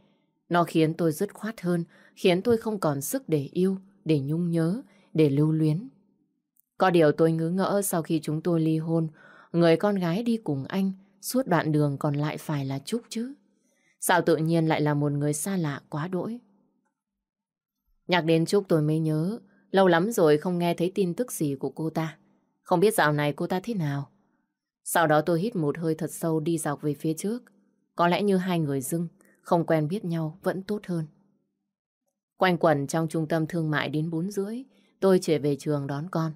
[SPEAKER 1] Nó khiến tôi dứt khoát hơn, khiến tôi không còn sức để yêu, để nhung nhớ, để lưu luyến. Có điều tôi ngứ ngỡ sau khi chúng tôi ly hôn, người con gái đi cùng anh, suốt đoạn đường còn lại phải là Trúc chứ. Sao tự nhiên lại là một người xa lạ quá đỗi? Nhắc đến chút tôi mới nhớ, lâu lắm rồi không nghe thấy tin tức gì của cô ta. Không biết dạo này cô ta thế nào. Sau đó tôi hít một hơi thật sâu đi dọc về phía trước. Có lẽ như hai người dưng, không quen biết nhau vẫn tốt hơn. Quanh quẩn trong trung tâm thương mại đến bốn rưỡi, tôi trở về trường đón con.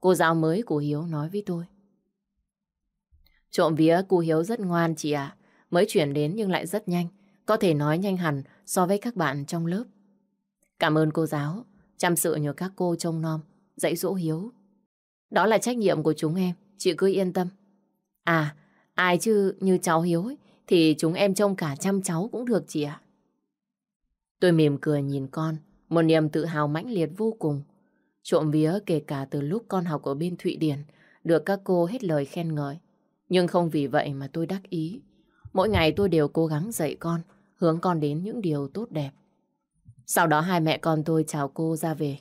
[SPEAKER 1] Cô giáo mới của Hiếu nói với tôi. Trộm vía cô Hiếu rất ngoan chị ạ, mới chuyển đến nhưng lại rất nhanh, có thể nói nhanh hẳn so với các bạn trong lớp. Cảm ơn cô giáo, chăm sự nhờ các cô trông nom, dạy dỗ hiếu. Đó là trách nhiệm của chúng em, chị cứ yên tâm. À, ai chứ như cháu hiếu ấy, thì chúng em trông cả chăm cháu cũng được chị ạ. Tôi mỉm cười nhìn con, một niềm tự hào mãnh liệt vô cùng. Trộm vía kể cả từ lúc con học ở bên Thụy Điển, được các cô hết lời khen ngợi. Nhưng không vì vậy mà tôi đắc ý. Mỗi ngày tôi đều cố gắng dạy con, hướng con đến những điều tốt đẹp. Sau đó hai mẹ con tôi chào cô ra về.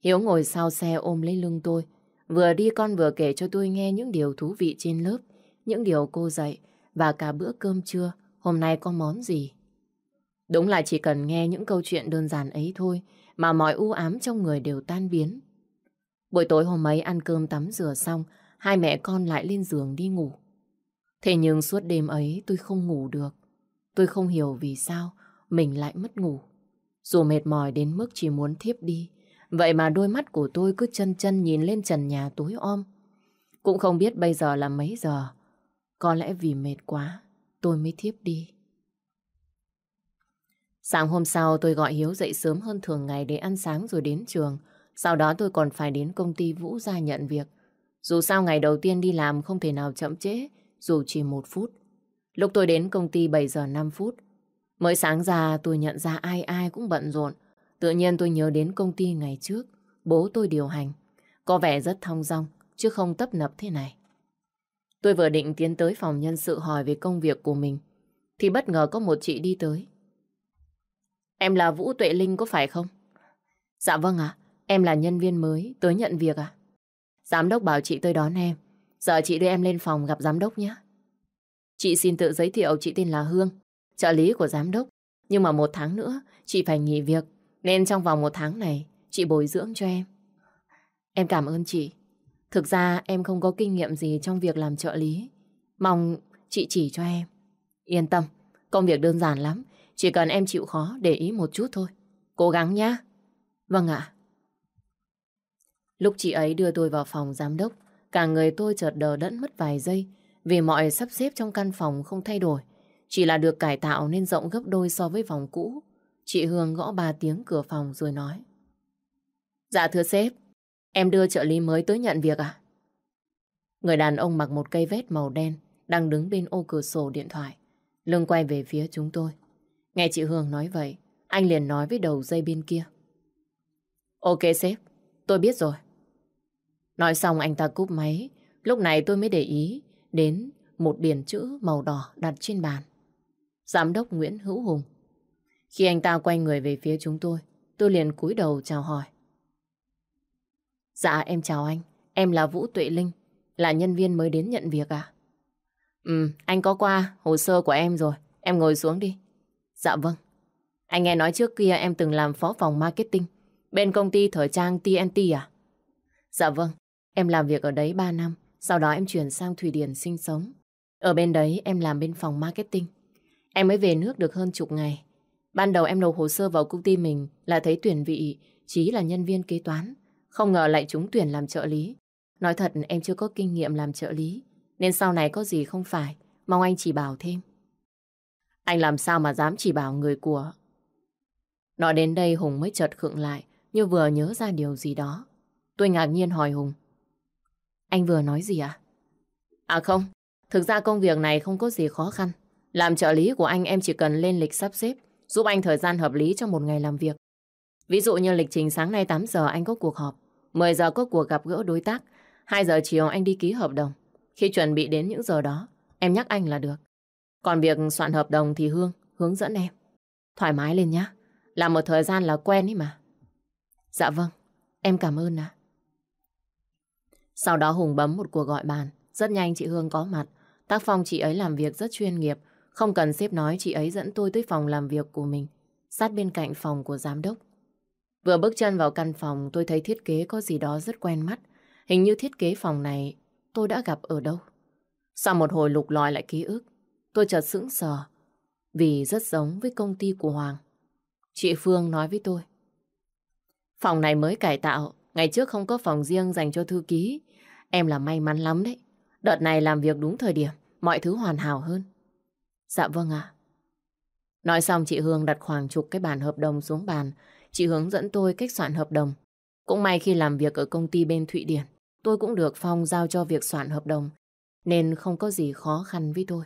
[SPEAKER 1] Hiếu ngồi sau xe ôm lấy lưng tôi. Vừa đi con vừa kể cho tôi nghe những điều thú vị trên lớp, những điều cô dạy và cả bữa cơm trưa hôm nay có món gì. Đúng là chỉ cần nghe những câu chuyện đơn giản ấy thôi mà mọi u ám trong người đều tan biến. Buổi tối hôm ấy ăn cơm tắm rửa xong, hai mẹ con lại lên giường đi ngủ. Thế nhưng suốt đêm ấy tôi không ngủ được. Tôi không hiểu vì sao mình lại mất ngủ. Dù mệt mỏi đến mức chỉ muốn thiếp đi, vậy mà đôi mắt của tôi cứ chân chân nhìn lên trần nhà tối om. Cũng không biết bây giờ là mấy giờ. Có lẽ vì mệt quá, tôi mới thiếp đi. Sáng hôm sau tôi gọi Hiếu dậy sớm hơn thường ngày để ăn sáng rồi đến trường. Sau đó tôi còn phải đến công ty Vũ ra nhận việc. Dù sao ngày đầu tiên đi làm không thể nào chậm trễ, dù chỉ một phút. Lúc tôi đến công ty 7 giờ 5 phút, Mới sáng ra tôi nhận ra ai ai cũng bận rộn. Tự nhiên tôi nhớ đến công ty ngày trước, bố tôi điều hành. Có vẻ rất thong dong, chứ không tấp nập thế này. Tôi vừa định tiến tới phòng nhân sự hỏi về công việc của mình, thì bất ngờ có một chị đi tới. Em là Vũ Tuệ Linh có phải không? Dạ vâng ạ, em là nhân viên mới, tới nhận việc ạ. À? Giám đốc bảo chị tới đón em, giờ chị đưa em lên phòng gặp giám đốc nhé. Chị xin tự giới thiệu chị tên là Hương, trợ lý của giám đốc. Nhưng mà một tháng nữa, chị phải nghỉ việc. Nên trong vòng một tháng này, chị bồi dưỡng cho em. Em cảm ơn chị. Thực ra em không có kinh nghiệm gì trong việc làm trợ lý. Mong chị chỉ cho em. Yên tâm, công việc đơn giản lắm. Chỉ cần em chịu khó để ý một chút thôi. Cố gắng nhá. Vâng ạ. Lúc chị ấy đưa tôi vào phòng giám đốc, cả người tôi chợt đờ đẫn mất vài giây vì mọi sắp xếp trong căn phòng không thay đổi. Chỉ là được cải tạo nên rộng gấp đôi so với phòng cũ. Chị Hương gõ ba tiếng cửa phòng rồi nói. Dạ thưa sếp, em đưa trợ lý mới tới nhận việc à? Người đàn ông mặc một cây vest màu đen đang đứng bên ô cửa sổ điện thoại. Lưng quay về phía chúng tôi. Nghe chị Hương nói vậy, anh liền nói với đầu dây bên kia. Ok sếp, tôi biết rồi. Nói xong anh ta cúp máy, lúc này tôi mới để ý đến một biển chữ màu đỏ đặt trên bàn. Giám đốc Nguyễn Hữu Hùng. Khi anh ta quay người về phía chúng tôi, tôi liền cúi đầu chào hỏi. Dạ em chào anh, em là Vũ Tuệ Linh, là nhân viên mới đến nhận việc à? Ừ, anh có qua hồ sơ của em rồi, em ngồi xuống đi. Dạ vâng. Anh nghe nói trước kia em từng làm phó phòng marketing bên công ty thời trang TNT à? Dạ vâng, em làm việc ở đấy 3 năm, sau đó em chuyển sang Thủy Điển sinh sống. Ở bên đấy em làm bên phòng marketing. Em mới về nước được hơn chục ngày. Ban đầu em nộp hồ sơ vào công ty mình là thấy tuyển vị, chí là nhân viên kế toán. Không ngờ lại trúng tuyển làm trợ lý. Nói thật em chưa có kinh nghiệm làm trợ lý, nên sau này có gì không phải, mong anh chỉ bảo thêm. Anh làm sao mà dám chỉ bảo người của... Nói đến đây Hùng mới chợt khựng lại, như vừa nhớ ra điều gì đó. Tôi ngạc nhiên hỏi Hùng. Anh vừa nói gì ạ? À? à không, thực ra công việc này không có gì khó khăn. Làm trợ lý của anh em chỉ cần lên lịch sắp xếp, giúp anh thời gian hợp lý trong một ngày làm việc. Ví dụ như lịch trình sáng nay 8 giờ anh có cuộc họp, 10 giờ có cuộc gặp gỡ đối tác, 2 giờ chiều anh đi ký hợp đồng. Khi chuẩn bị đến những giờ đó, em nhắc anh là được. Còn việc soạn hợp đồng thì Hương hướng dẫn em. Thoải mái lên nhá, làm một thời gian là quen ấy mà. Dạ vâng, em cảm ơn ạ. Sau đó Hùng bấm một cuộc gọi bàn, rất nhanh chị Hương có mặt. Tác phong chị ấy làm việc rất chuyên nghiệp, không cần sếp nói, chị ấy dẫn tôi tới phòng làm việc của mình, sát bên cạnh phòng của giám đốc. Vừa bước chân vào căn phòng, tôi thấy thiết kế có gì đó rất quen mắt. Hình như thiết kế phòng này tôi đã gặp ở đâu. Sau một hồi lục lọi lại ký ức, tôi chợt sững sờ, vì rất giống với công ty của Hoàng. Chị Phương nói với tôi. Phòng này mới cải tạo, ngày trước không có phòng riêng dành cho thư ký. Em là may mắn lắm đấy. Đợt này làm việc đúng thời điểm, mọi thứ hoàn hảo hơn. Dạ vâng ạ. Nói xong chị Hương đặt khoảng chục cái bản hợp đồng xuống bàn. Chị hướng dẫn tôi cách soạn hợp đồng. Cũng may khi làm việc ở công ty bên Thụy Điển, tôi cũng được Phong giao cho việc soạn hợp đồng, nên không có gì khó khăn với tôi.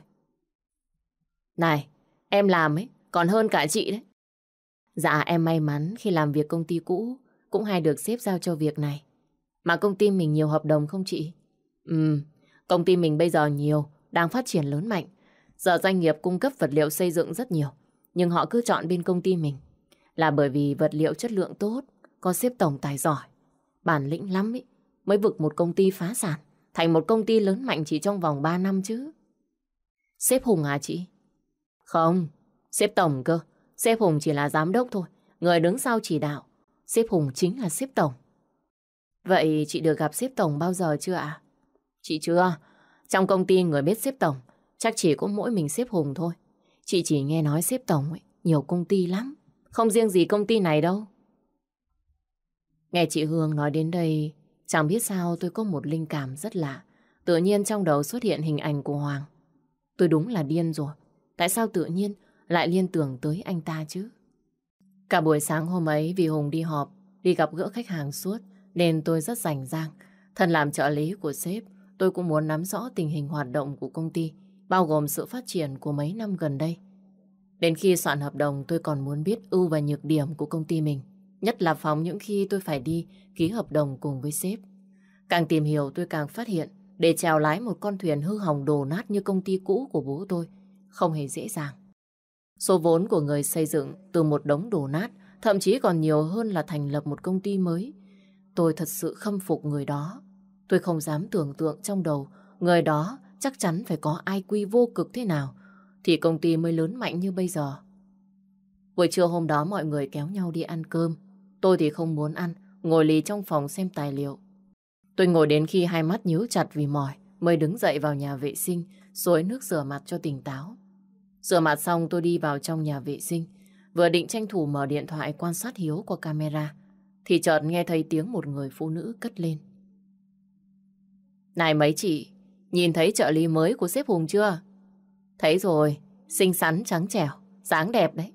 [SPEAKER 1] Này, em làm ấy, còn hơn cả chị đấy. Dạ em may mắn khi làm việc công ty cũ cũng hay được xếp giao cho việc này. Mà công ty mình nhiều hợp đồng không chị? Ừ, công ty mình bây giờ nhiều, đang phát triển lớn mạnh. Giờ doanh nghiệp cung cấp vật liệu xây dựng rất nhiều, nhưng họ cứ chọn bên công ty mình. Là bởi vì vật liệu chất lượng tốt, có xếp tổng tài giỏi. Bản lĩnh lắm ý, mới vực một công ty phá sản, thành một công ty lớn mạnh chỉ trong vòng 3 năm chứ. Xếp Hùng à chị? Không, xếp tổng cơ. Xếp Hùng chỉ là giám đốc thôi, người đứng sau chỉ đạo. Xếp Hùng chính là xếp tổng. Vậy chị được gặp xếp tổng bao giờ chưa ạ? Chị chưa. Trong công ty người biết xếp tổng Chắc chỉ có mỗi mình xếp Hùng thôi. Chị chỉ nghe nói xếp Tổng ấy, nhiều công ty lắm. Không riêng gì công ty này đâu. Nghe chị Hương nói đến đây, chẳng biết sao tôi có một linh cảm rất lạ. Tự nhiên trong đầu xuất hiện hình ảnh của Hoàng. Tôi đúng là điên rồi. Tại sao tự nhiên lại liên tưởng tới anh ta chứ? Cả buổi sáng hôm ấy vì Hùng đi họp, đi gặp gỡ khách hàng suốt, nên tôi rất rảnh rang. Thân làm trợ lý của sếp, tôi cũng muốn nắm rõ tình hình hoạt động của công ty bao gồm sự phát triển của mấy năm gần đây. Đến khi soạn hợp đồng tôi còn muốn biết ưu và nhược điểm của công ty mình, nhất là phóng những khi tôi phải đi ký hợp đồng cùng với sếp. Càng tìm hiểu tôi càng phát hiện để trèo lái một con thuyền hư hỏng đồ nát như công ty cũ của bố tôi không hề dễ dàng. Số vốn của người xây dựng từ một đống đồ nát thậm chí còn nhiều hơn là thành lập một công ty mới. Tôi thật sự khâm phục người đó. Tôi không dám tưởng tượng trong đầu người đó chắc chắn phải có ai quy vô cực thế nào thì công ty mới lớn mạnh như bây giờ. Buổi trưa hôm đó mọi người kéo nhau đi ăn cơm. Tôi thì không muốn ăn, ngồi lì trong phòng xem tài liệu. Tôi ngồi đến khi hai mắt nhíu chặt vì mỏi, mới đứng dậy vào nhà vệ sinh, xối nước rửa mặt cho tỉnh táo. Rửa mặt xong tôi đi vào trong nhà vệ sinh, vừa định tranh thủ mở điện thoại quan sát hiếu qua camera, thì chợt nghe thấy tiếng một người phụ nữ cất lên. Này mấy chị, Nhìn thấy trợ lý mới của sếp Hùng chưa? Thấy rồi, xinh xắn trắng trẻo, dáng đẹp đấy.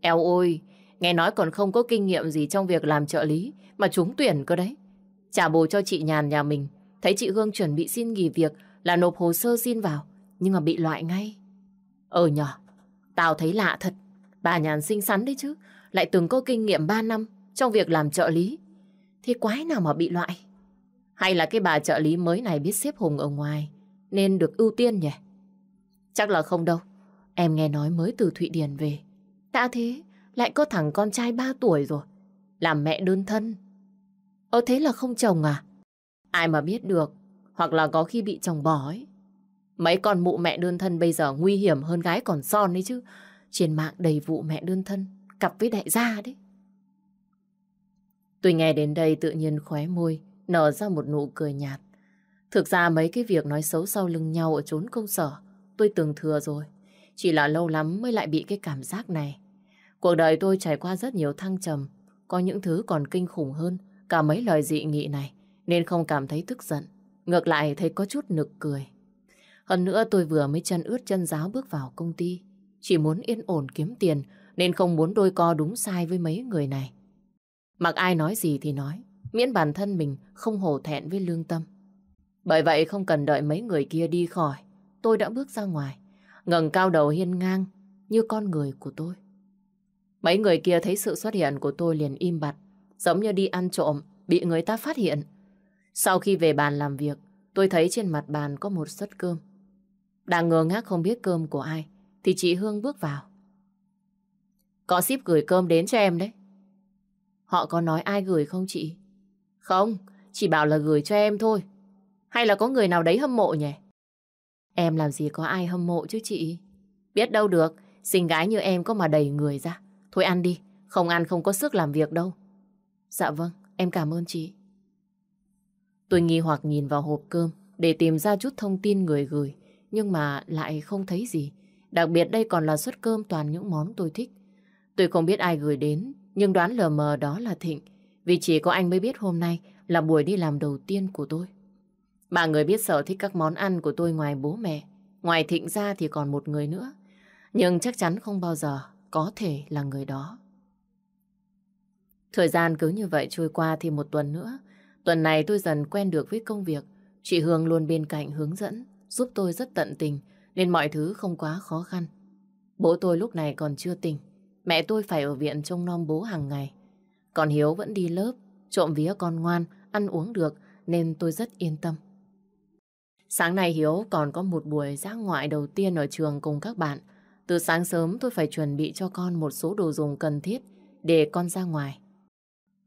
[SPEAKER 1] Eo ôi, nghe nói còn không có kinh nghiệm gì trong việc làm trợ lý mà chúng tuyển cơ đấy. Trả bù cho chị Nhàn nhà mình, thấy chị Hương chuẩn bị xin nghỉ việc là nộp hồ sơ xin vào, nhưng mà bị loại ngay. Ờ nhỏ, tao thấy lạ thật, bà Nhàn xinh xắn đấy chứ, lại từng có kinh nghiệm 3 năm trong việc làm trợ lý. Thế quái nào mà bị loại? Hay là cái bà trợ lý mới này biết xếp Hùng ở ngoài nên được ưu tiên nhỉ? Chắc là không đâu. Em nghe nói mới từ Thụy Điển về. Đã thế, lại có thằng con trai 3 tuổi rồi. Làm mẹ đơn thân. Ờ thế là không chồng à? Ai mà biết được. Hoặc là có khi bị chồng bỏ ấy. Mấy con mụ mẹ đơn thân bây giờ nguy hiểm hơn gái còn son đấy chứ. Trên mạng đầy vụ mẹ đơn thân, cặp với đại gia đấy. Tôi nghe đến đây tự nhiên khóe môi, nở ra một nụ cười nhạt. Thực ra mấy cái việc nói xấu sau lưng nhau ở chốn công sở, tôi từng thừa rồi. Chỉ là lâu lắm mới lại bị cái cảm giác này. Cuộc đời tôi trải qua rất nhiều thăng trầm, có những thứ còn kinh khủng hơn cả mấy lời dị nghị này, nên không cảm thấy tức giận. Ngược lại thấy có chút nực cười. Hơn nữa tôi vừa mới chân ướt chân giáo bước vào công ty, chỉ muốn yên ổn kiếm tiền nên không muốn đôi co đúng sai với mấy người này. Mặc ai nói gì thì nói, miễn bản thân mình không hổ thẹn với lương tâm. Bởi vậy không cần đợi mấy người kia đi khỏi, tôi đã bước ra ngoài, ngẩng cao đầu hiên ngang như con người của tôi. Mấy người kia thấy sự xuất hiện của tôi liền im bặt, giống như đi ăn trộm, bị người ta phát hiện. Sau khi về bàn làm việc, tôi thấy trên mặt bàn có một suất cơm. Đang ngơ ngác không biết cơm của ai, thì chị Hương bước vào. Có ship gửi cơm đến cho em đấy. Họ có nói ai gửi không chị? Không, chỉ bảo là gửi cho em thôi. Hay là có người nào đấy hâm mộ nhỉ? Em làm gì có ai hâm mộ chứ chị? Biết đâu được, xinh gái như em có mà đầy người ra. Thôi ăn đi, không ăn không có sức làm việc đâu. Dạ vâng, em cảm ơn chị. Tôi nghi hoặc nhìn vào hộp cơm để tìm ra chút thông tin người gửi, nhưng mà lại không thấy gì. Đặc biệt đây còn là suất cơm toàn những món tôi thích. Tôi không biết ai gửi đến, nhưng đoán lờ mờ đó là Thịnh. Vì chỉ có anh mới biết hôm nay là buổi đi làm đầu tiên của tôi. Bà người biết sở thích các món ăn của tôi ngoài bố mẹ. Ngoài thịnh ra thì còn một người nữa. Nhưng chắc chắn không bao giờ có thể là người đó. Thời gian cứ như vậy trôi qua thì một tuần nữa. Tuần này tôi dần quen được với công việc. Chị Hương luôn bên cạnh hướng dẫn, giúp tôi rất tận tình, nên mọi thứ không quá khó khăn. Bố tôi lúc này còn chưa tỉnh. Mẹ tôi phải ở viện trông nom bố hàng ngày. Còn Hiếu vẫn đi lớp, trộm vía con ngoan, ăn uống được nên tôi rất yên tâm. Sáng nay Hiếu còn có một buổi giác ngoại đầu tiên ở trường cùng các bạn. Từ sáng sớm tôi phải chuẩn bị cho con một số đồ dùng cần thiết để con ra ngoài.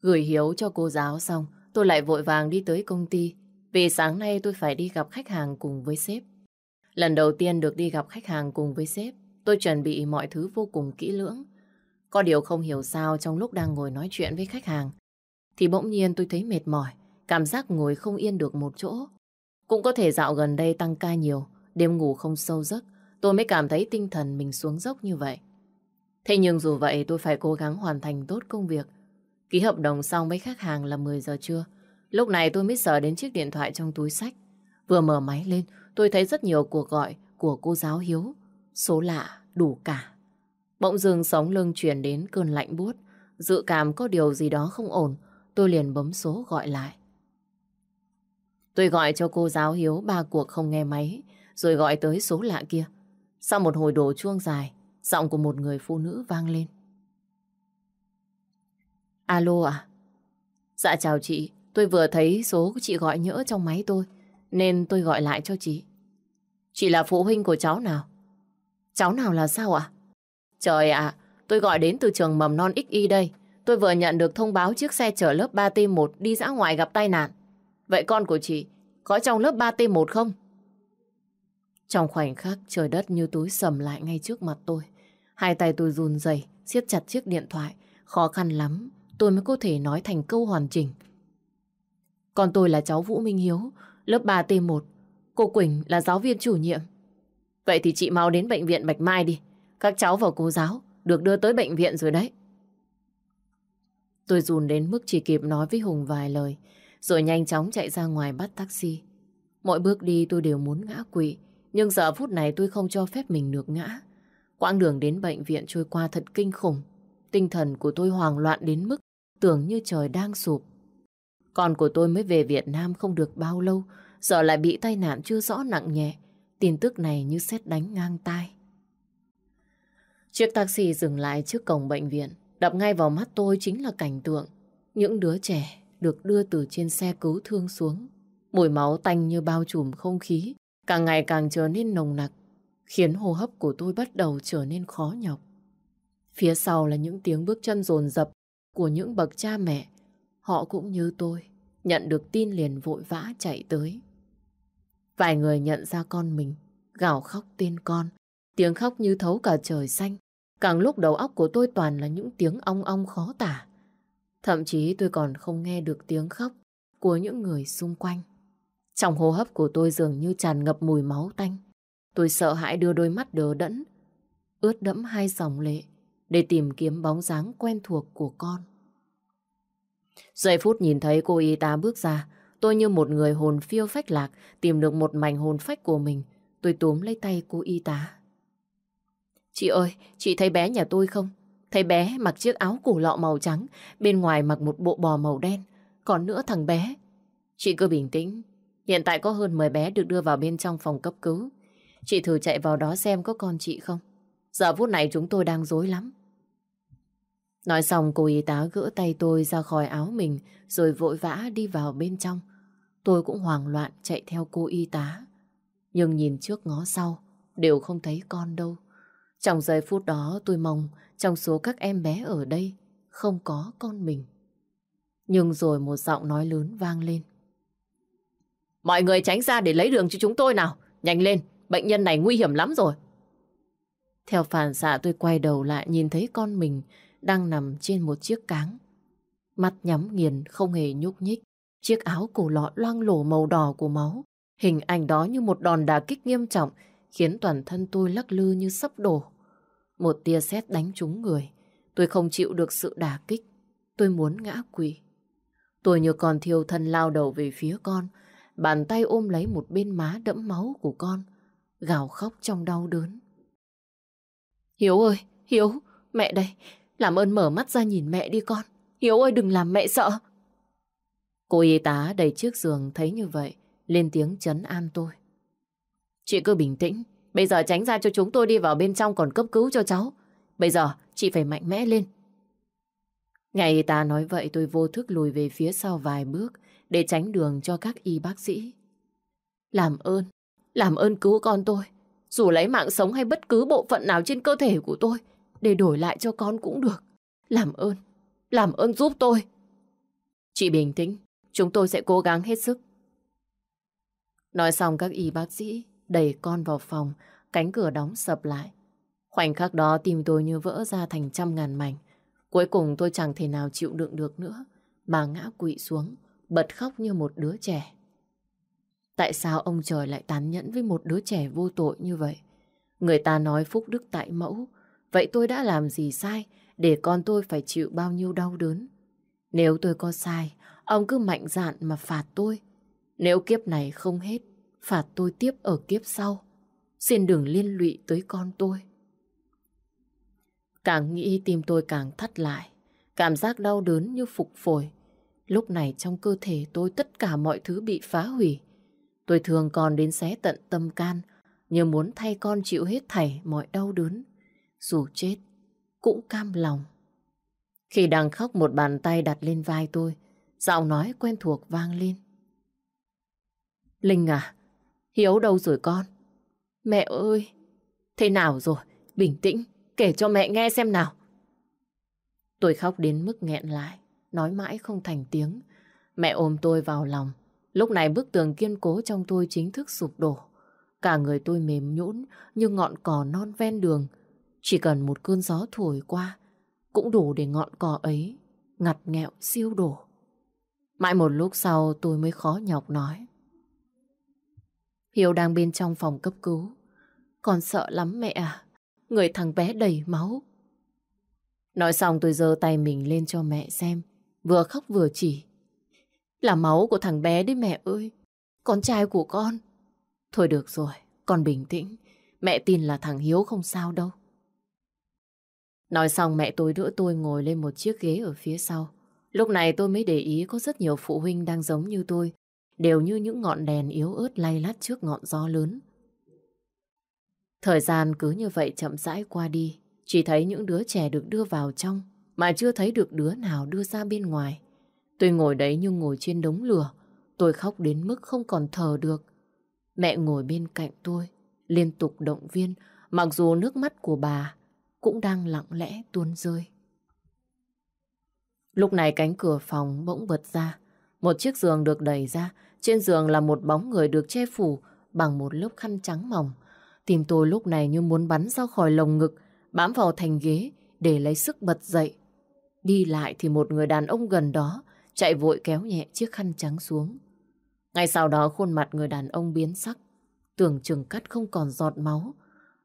[SPEAKER 1] Gửi Hiếu cho cô giáo xong, tôi lại vội vàng đi tới công ty vì sáng nay tôi phải đi gặp khách hàng cùng với sếp. Lần đầu tiên được đi gặp khách hàng cùng với sếp, tôi chuẩn bị mọi thứ vô cùng kỹ lưỡng. Có điều không hiểu sao trong lúc đang ngồi nói chuyện với khách hàng, thì bỗng nhiên tôi thấy mệt mỏi, cảm giác ngồi không yên được một chỗ. Cũng có thể dạo gần đây tăng ca nhiều, đêm ngủ không sâu giấc, tôi mới cảm thấy tinh thần mình xuống dốc như vậy. Thế nhưng dù vậy tôi phải cố gắng hoàn thành tốt công việc. Ký hợp đồng xong với khách hàng là 10 giờ trưa. Lúc này tôi mới sờ đến chiếc điện thoại trong túi sách. Vừa mở máy lên, tôi thấy rất nhiều cuộc gọi của cô giáo Hiếu. Số lạ, đủ cả. Bỗng dưng sóng lưng chuyển đến cơn lạnh buốt. Dự cảm có điều gì đó không ổn. Tôi liền bấm số gọi lại. Tôi gọi cho cô giáo Hiếu ba cuộc không nghe máy. Rồi gọi tới số lạ kia. Sau một hồi đổ chuông dài, giọng của một người phụ nữ vang lên. Alo à? Dạ chào chị, tôi vừa thấy số của chị gọi nhỡ trong máy tôi, nên tôi gọi lại cho chị. Chị là phụ huynh của cháu nào? Cháu nào là sao ạ? À? Trời ạ, tôi gọi đến từ trường mầm non XY đây. Tôi vừa nhận được thông báo chiếc xe chở lớp 3T1 đi dã ngoại gặp tai nạn. Vậy con của chị có trong lớp 3T1 không? Trong khoảnh khắc trời đất như túi sầm lại ngay trước mặt tôi. Hai tay tôi run rẩy siết chặt chiếc điện thoại. Khó khăn lắm, tôi mới có thể nói thành câu hoàn chỉnh. Còn tôi là cháu Vũ Minh Hiếu, lớp 3T1. Cô Quỳnh là giáo viên chủ nhiệm. Vậy thì chị mau đến bệnh viện Bạch Mai đi. Các cháu và cô giáo được đưa tới bệnh viện rồi đấy. Tôi run đến mức chỉ kịp nói với Hùng vài lời, rồi nhanh chóng chạy ra ngoài bắt taxi. Mỗi bước đi tôi đều muốn ngã quỵ, nhưng giờ phút này tôi không cho phép mình được ngã. Quãng đường đến bệnh viện trôi qua thật kinh khủng. Tinh thần của tôi hoang loạn đến mức tưởng như trời đang sụp. Con của tôi mới về Việt Nam không được bao lâu, giờ lại bị tai nạn chưa rõ nặng nhẹ. Tin tức này như xét đánh ngang tai. Chiếc taxi dừng lại trước cổng bệnh viện. Đập ngay vào mắt tôi chính là cảnh tượng. Những đứa trẻ được đưa từ trên xe cứu thương xuống. Mùi máu tanh như bao trùm không khí, càng ngày càng trở nên nồng nặc, khiến hô hấp của tôi bắt đầu trở nên khó nhọc. Phía sau là những tiếng bước chân rồn rập của những bậc cha mẹ. Họ cũng như tôi, nhận được tin liền vội vã chạy tới. Vài người nhận ra con mình, gào khóc tên con. Tiếng khóc như thấu cả trời xanh, Càng lúc đầu óc của tôi toàn là những tiếng ong ong khó tả. Thậm chí tôi còn không nghe được tiếng khóc của những người xung quanh. Trong hô hấp của tôi dường như tràn ngập mùi máu tanh. Tôi sợ hãi đưa đôi mắt đờ đẫn, ướt đẫm hai dòng lệ để tìm kiếm bóng dáng quen thuộc của con. Giây phút nhìn thấy cô y tá bước ra, tôi như một người hồn phiêu phách lạc tìm được một mảnh hồn phách của mình. Tôi túm lấy tay cô y tá. Chị ơi, chị thấy bé nhà tôi không? Thấy bé mặc chiếc áo củ lọ màu trắng, bên ngoài mặc một bộ bò màu đen. Còn nữa thằng bé. Chị cứ bình tĩnh. Hiện tại có hơn 10 bé được đưa vào bên trong phòng cấp cứu. Chị thử chạy vào đó xem có con chị không. Giờ phút này chúng tôi đang dối lắm. Nói xong cô y tá gỡ tay tôi ra khỏi áo mình rồi vội vã đi vào bên trong. Tôi cũng hoảng loạn chạy theo cô y tá. Nhưng nhìn trước ngó sau đều không thấy con đâu. Trong giây phút đó tôi mong trong số các em bé ở đây không có con mình. Nhưng rồi một giọng nói lớn vang lên. Mọi người tránh ra để lấy đường cho chúng tôi nào. Nhanh lên, bệnh nhân này nguy hiểm lắm rồi. Theo phản xạ tôi quay đầu lại nhìn thấy con mình đang nằm trên một chiếc cáng. Mắt nhắm nghiền không hề nhúc nhích. Chiếc áo cổ lọ loang lổ màu đỏ của máu. Hình ảnh đó như một đòn đà kích nghiêm trọng khiến toàn thân tôi lắc lư như sắp đổ. Một tia sét đánh trúng người. Tôi không chịu được sự đả kích. Tôi muốn ngã quỵ. Tôi như còn thiêu thân lao đầu về phía con. Bàn tay ôm lấy một bên má đẫm máu của con. Gào khóc trong đau đớn. Hiếu ơi, Hiếu, mẹ đây. Làm ơn mở mắt ra nhìn mẹ đi con. Hiếu ơi đừng làm mẹ sợ. Cô y tá đầy chiếc giường thấy như vậy, lên tiếng chấn an tôi. Chị cứ bình tĩnh, Bây giờ tránh ra cho chúng tôi đi vào bên trong còn cấp cứu cho cháu. Bây giờ chị phải mạnh mẽ lên. Ngày y tá nói vậy tôi vô thức lùi về phía sau vài bước để tránh đường cho các y bác sĩ. Làm ơn, làm ơn cứu con tôi. Dù lấy mạng sống hay bất cứ bộ phận nào trên cơ thể của tôi để đổi lại cho con cũng được. Làm ơn, làm ơn giúp tôi. Chị bình tĩnh, chúng tôi sẽ cố gắng hết sức. Nói xong các y bác sĩ đẩy con vào phòng, cánh cửa đóng sập lại. Khoảnh khắc đó tim tôi như vỡ ra thành trăm ngàn mảnh. Cuối cùng tôi chẳng thể nào chịu đựng được nữa, mà ngã quỵ xuống, bật khóc như một đứa trẻ. Tại sao ông trời lại tàn nhẫn với một đứa trẻ vô tội như vậy? Người ta nói phúc đức tại mẫu, vậy tôi đã làm gì sai để con tôi phải chịu bao nhiêu đau đớn? Nếu tôi có sai, ông cứ mạnh dạn mà phạt tôi. Nếu kiếp này không hết, phạt tôi tiếp ở kiếp sau. Xin đừng liên lụy tới con tôi. Càng nghĩ tim tôi càng thắt lại. Cảm giác đau đớn như phục phổi. Lúc này trong cơ thể tôi tất cả mọi thứ bị phá hủy. Tôi thường còn đến xé tận tâm can, như muốn thay con chịu hết thảy mọi đau đớn. Dù chết, cũng cam lòng. Khi đang khóc một bàn tay đặt lên vai tôi, giọng nói quen thuộc vang lên. Linh à, Hiếu đâu rồi con? Mẹ ơi! Thế nào rồi? Bình tĩnh, kể cho mẹ nghe xem nào. Tôi khóc đến mức nghẹn lại, nói mãi không thành tiếng. Mẹ ôm tôi vào lòng. Lúc này bức tường kiên cố trong tôi chính thức sụp đổ. Cả người tôi mềm nhũn như ngọn cỏ non ven đường. Chỉ cần một cơn gió thổi qua, cũng đủ để ngọn cỏ ấy ngặt nghẹo siêu đổ. Mãi một lúc sau tôi mới khó nhọc nói. Hiếu đang bên trong phòng cấp cứu. Con sợ lắm mẹ à. Người thằng bé đầy máu. Nói xong tôi giơ tay mình lên cho mẹ xem. Vừa khóc vừa chỉ. Là máu của thằng bé đấy mẹ ơi. Con trai của con. Thôi được rồi, con bình tĩnh. Mẹ tin là thằng Hiếu không sao đâu. Nói xong mẹ tôi đỡ tôi ngồi lên một chiếc ghế ở phía sau. Lúc này tôi mới để ý có rất nhiều phụ huynh đang giống như tôi, đều như những ngọn đèn yếu ớt lay lắt trước ngọn gió lớn. Thời gian cứ như vậy chậm rãi qua đi, chỉ thấy những đứa trẻ được đưa vào trong, mà chưa thấy được đứa nào đưa ra bên ngoài. Tôi ngồi đấy như ngồi trên đống lửa, tôi khóc đến mức không còn thở được. Mẹ ngồi bên cạnh tôi, liên tục động viên, mặc dù nước mắt của bà cũng đang lặng lẽ tuôn rơi. Lúc này cánh cửa phòng bỗng bật ra, một chiếc giường được đẩy ra, trên giường là một bóng người được che phủ bằng một lớp khăn trắng mỏng. Tim tôi lúc này như muốn bắn ra khỏi lồng ngực, bám vào thành ghế để lấy sức bật dậy. Đi lại thì một người đàn ông gần đó chạy vội kéo nhẹ chiếc khăn trắng xuống. Ngay sau đó khuôn mặt người đàn ông biến sắc, tưởng chừng cắt không còn giọt máu.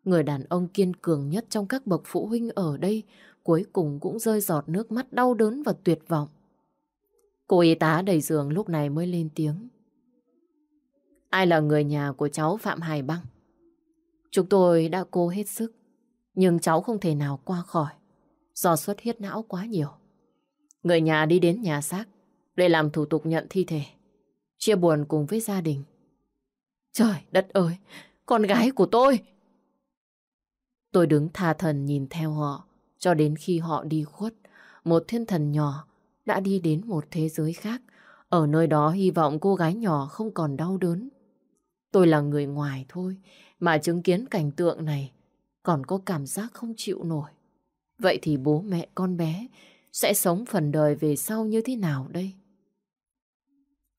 [SPEAKER 1] Người đàn ông kiên cường nhất trong các bậc phụ huynh ở đây cuối cùng cũng rơi giọt nước mắt đau đớn và tuyệt vọng. Cô y tá đầy giường lúc này mới lên tiếng. Ai là người nhà của cháu Phạm Hải Băng? Chúng tôi đã cố hết sức, nhưng cháu không thể nào qua khỏi, do xuất huyết não quá nhiều. Người nhà đi đến nhà xác để làm thủ tục nhận thi thể, chia buồn cùng với gia đình. Trời đất ơi, con gái của tôi! Tôi đứng tha thần nhìn theo họ, cho đến khi họ đi khuất, một thiên thần nhỏ đã đi đến một thế giới khác. Ở nơi đó hy vọng cô gái nhỏ không còn đau đớn. Tôi là người ngoài thôi, mà chứng kiến cảnh tượng này còn có cảm giác không chịu nổi. Vậy thì bố mẹ con bé sẽ sống phần đời về sau như thế nào đây?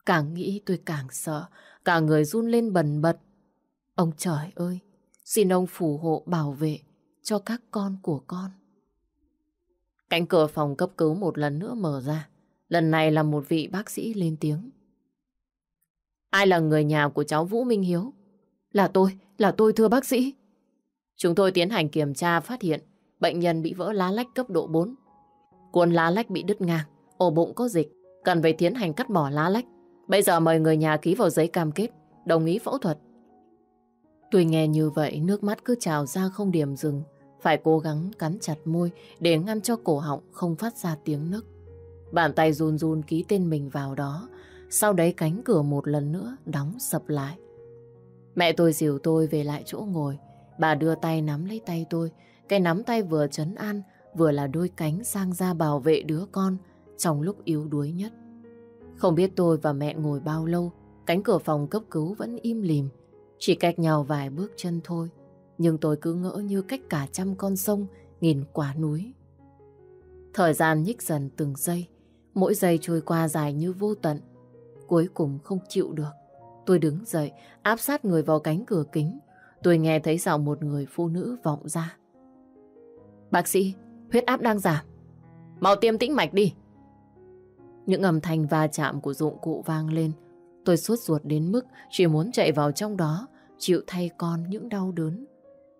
[SPEAKER 1] Càng nghĩ tôi càng sợ, cả người run lên bần bật. Ông trời ơi, xin ông phù hộ bảo vệ cho các con của con. Cánh cửa phòng cấp cứu một lần nữa mở ra. Lần này là một vị bác sĩ lên tiếng. Ai là người nhà của cháu Vũ Minh Hiếu? Là tôi, là tôi thưa bác sĩ. Chúng tôi tiến hành kiểm tra phát hiện bệnh nhân bị vỡ lá lách cấp độ 4. Cuốn lá lách bị đứt ngang, ổ bụng có dịch, cần phải tiến hành cắt bỏ lá lách. Bây giờ mời người nhà ký vào giấy cam kết, đồng ý phẫu thuật. Tôi nghe như vậy, nước mắt cứ trào ra không điểm dừng. Phải cố gắng cắn chặt môi để ngăn cho cổ họng không phát ra tiếng nức. Bàn tay run run ký tên mình vào đó. Sau đấy cánh cửa một lần nữa đóng sập lại. Mẹ tôi dìu tôi về lại chỗ ngồi. Bà đưa tay nắm lấy tay tôi. Cái nắm tay vừa chấn an vừa là đôi cánh sang ra bảo vệ đứa con trong lúc yếu đuối nhất. Không biết tôi và mẹ ngồi bao lâu, cánh cửa phòng cấp cứu vẫn im lìm, chỉ cách nhau vài bước chân thôi nhưng tôi cứ ngỡ như cách cả trăm con sông, nghìn quả núi. Thời gian nhích dần từng giây, mỗi giây trôi qua dài như vô tận. Cuối cùng không chịu được, tôi đứng dậy, áp sát người vào cánh cửa kính. Tôi nghe thấy giọng một người phụ nữ vọng ra. Bác sĩ, huyết áp đang giảm. Mau tiêm tĩnh mạch đi. Những âm thanh va chạm của dụng cụ vang lên. Tôi suốt ruột đến mức chỉ muốn chạy vào trong đó, chịu thay con những đau đớn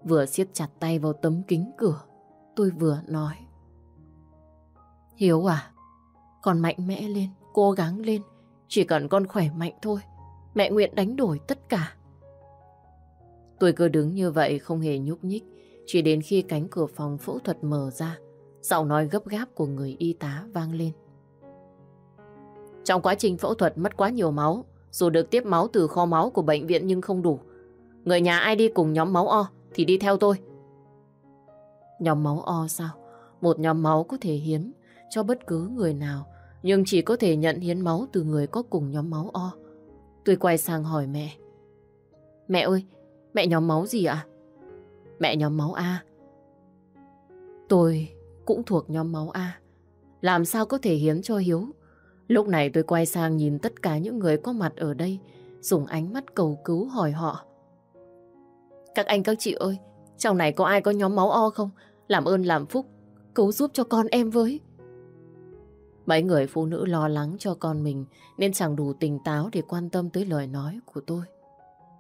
[SPEAKER 1] Vừa siết chặt tay vào tấm kính cửa Tôi vừa nói Hiếu à Con mạnh mẽ lên Cố gắng lên Chỉ cần con khỏe mạnh thôi Mẹ nguyện đánh đổi tất cả Tôi cứ đứng như vậy không hề nhúc nhích Chỉ đến khi cánh cửa phòng phẫu thuật mở ra Giọng nói gấp gáp của người y tá vang lên Trong quá trình phẫu thuật mất quá nhiều máu Dù được tiếp máu từ kho máu của bệnh viện nhưng không đủ Người nhà ai đi cùng nhóm máu O thì đi theo tôi. Nhóm máu O sao? Một nhóm máu có thể hiến cho bất cứ người nào, nhưng chỉ có thể nhận hiến máu từ người có cùng nhóm máu O. Tôi quay sang hỏi mẹ. Mẹ ơi, mẹ nhóm máu gì ạ? À? Mẹ nhóm máu A. Tôi cũng thuộc nhóm máu A. Làm sao có thể hiến cho Hiếu? Lúc này tôi quay sang nhìn tất cả những người có mặt ở đây, dùng ánh mắt cầu cứu hỏi họ. Các anh các chị ơi, trong này có ai có nhóm máu O không? Làm ơn làm phúc, cứu giúp cho con em với. Mấy người phụ nữ lo lắng cho con mình nên chẳng đủ tỉnh táo để quan tâm tới lời nói của tôi.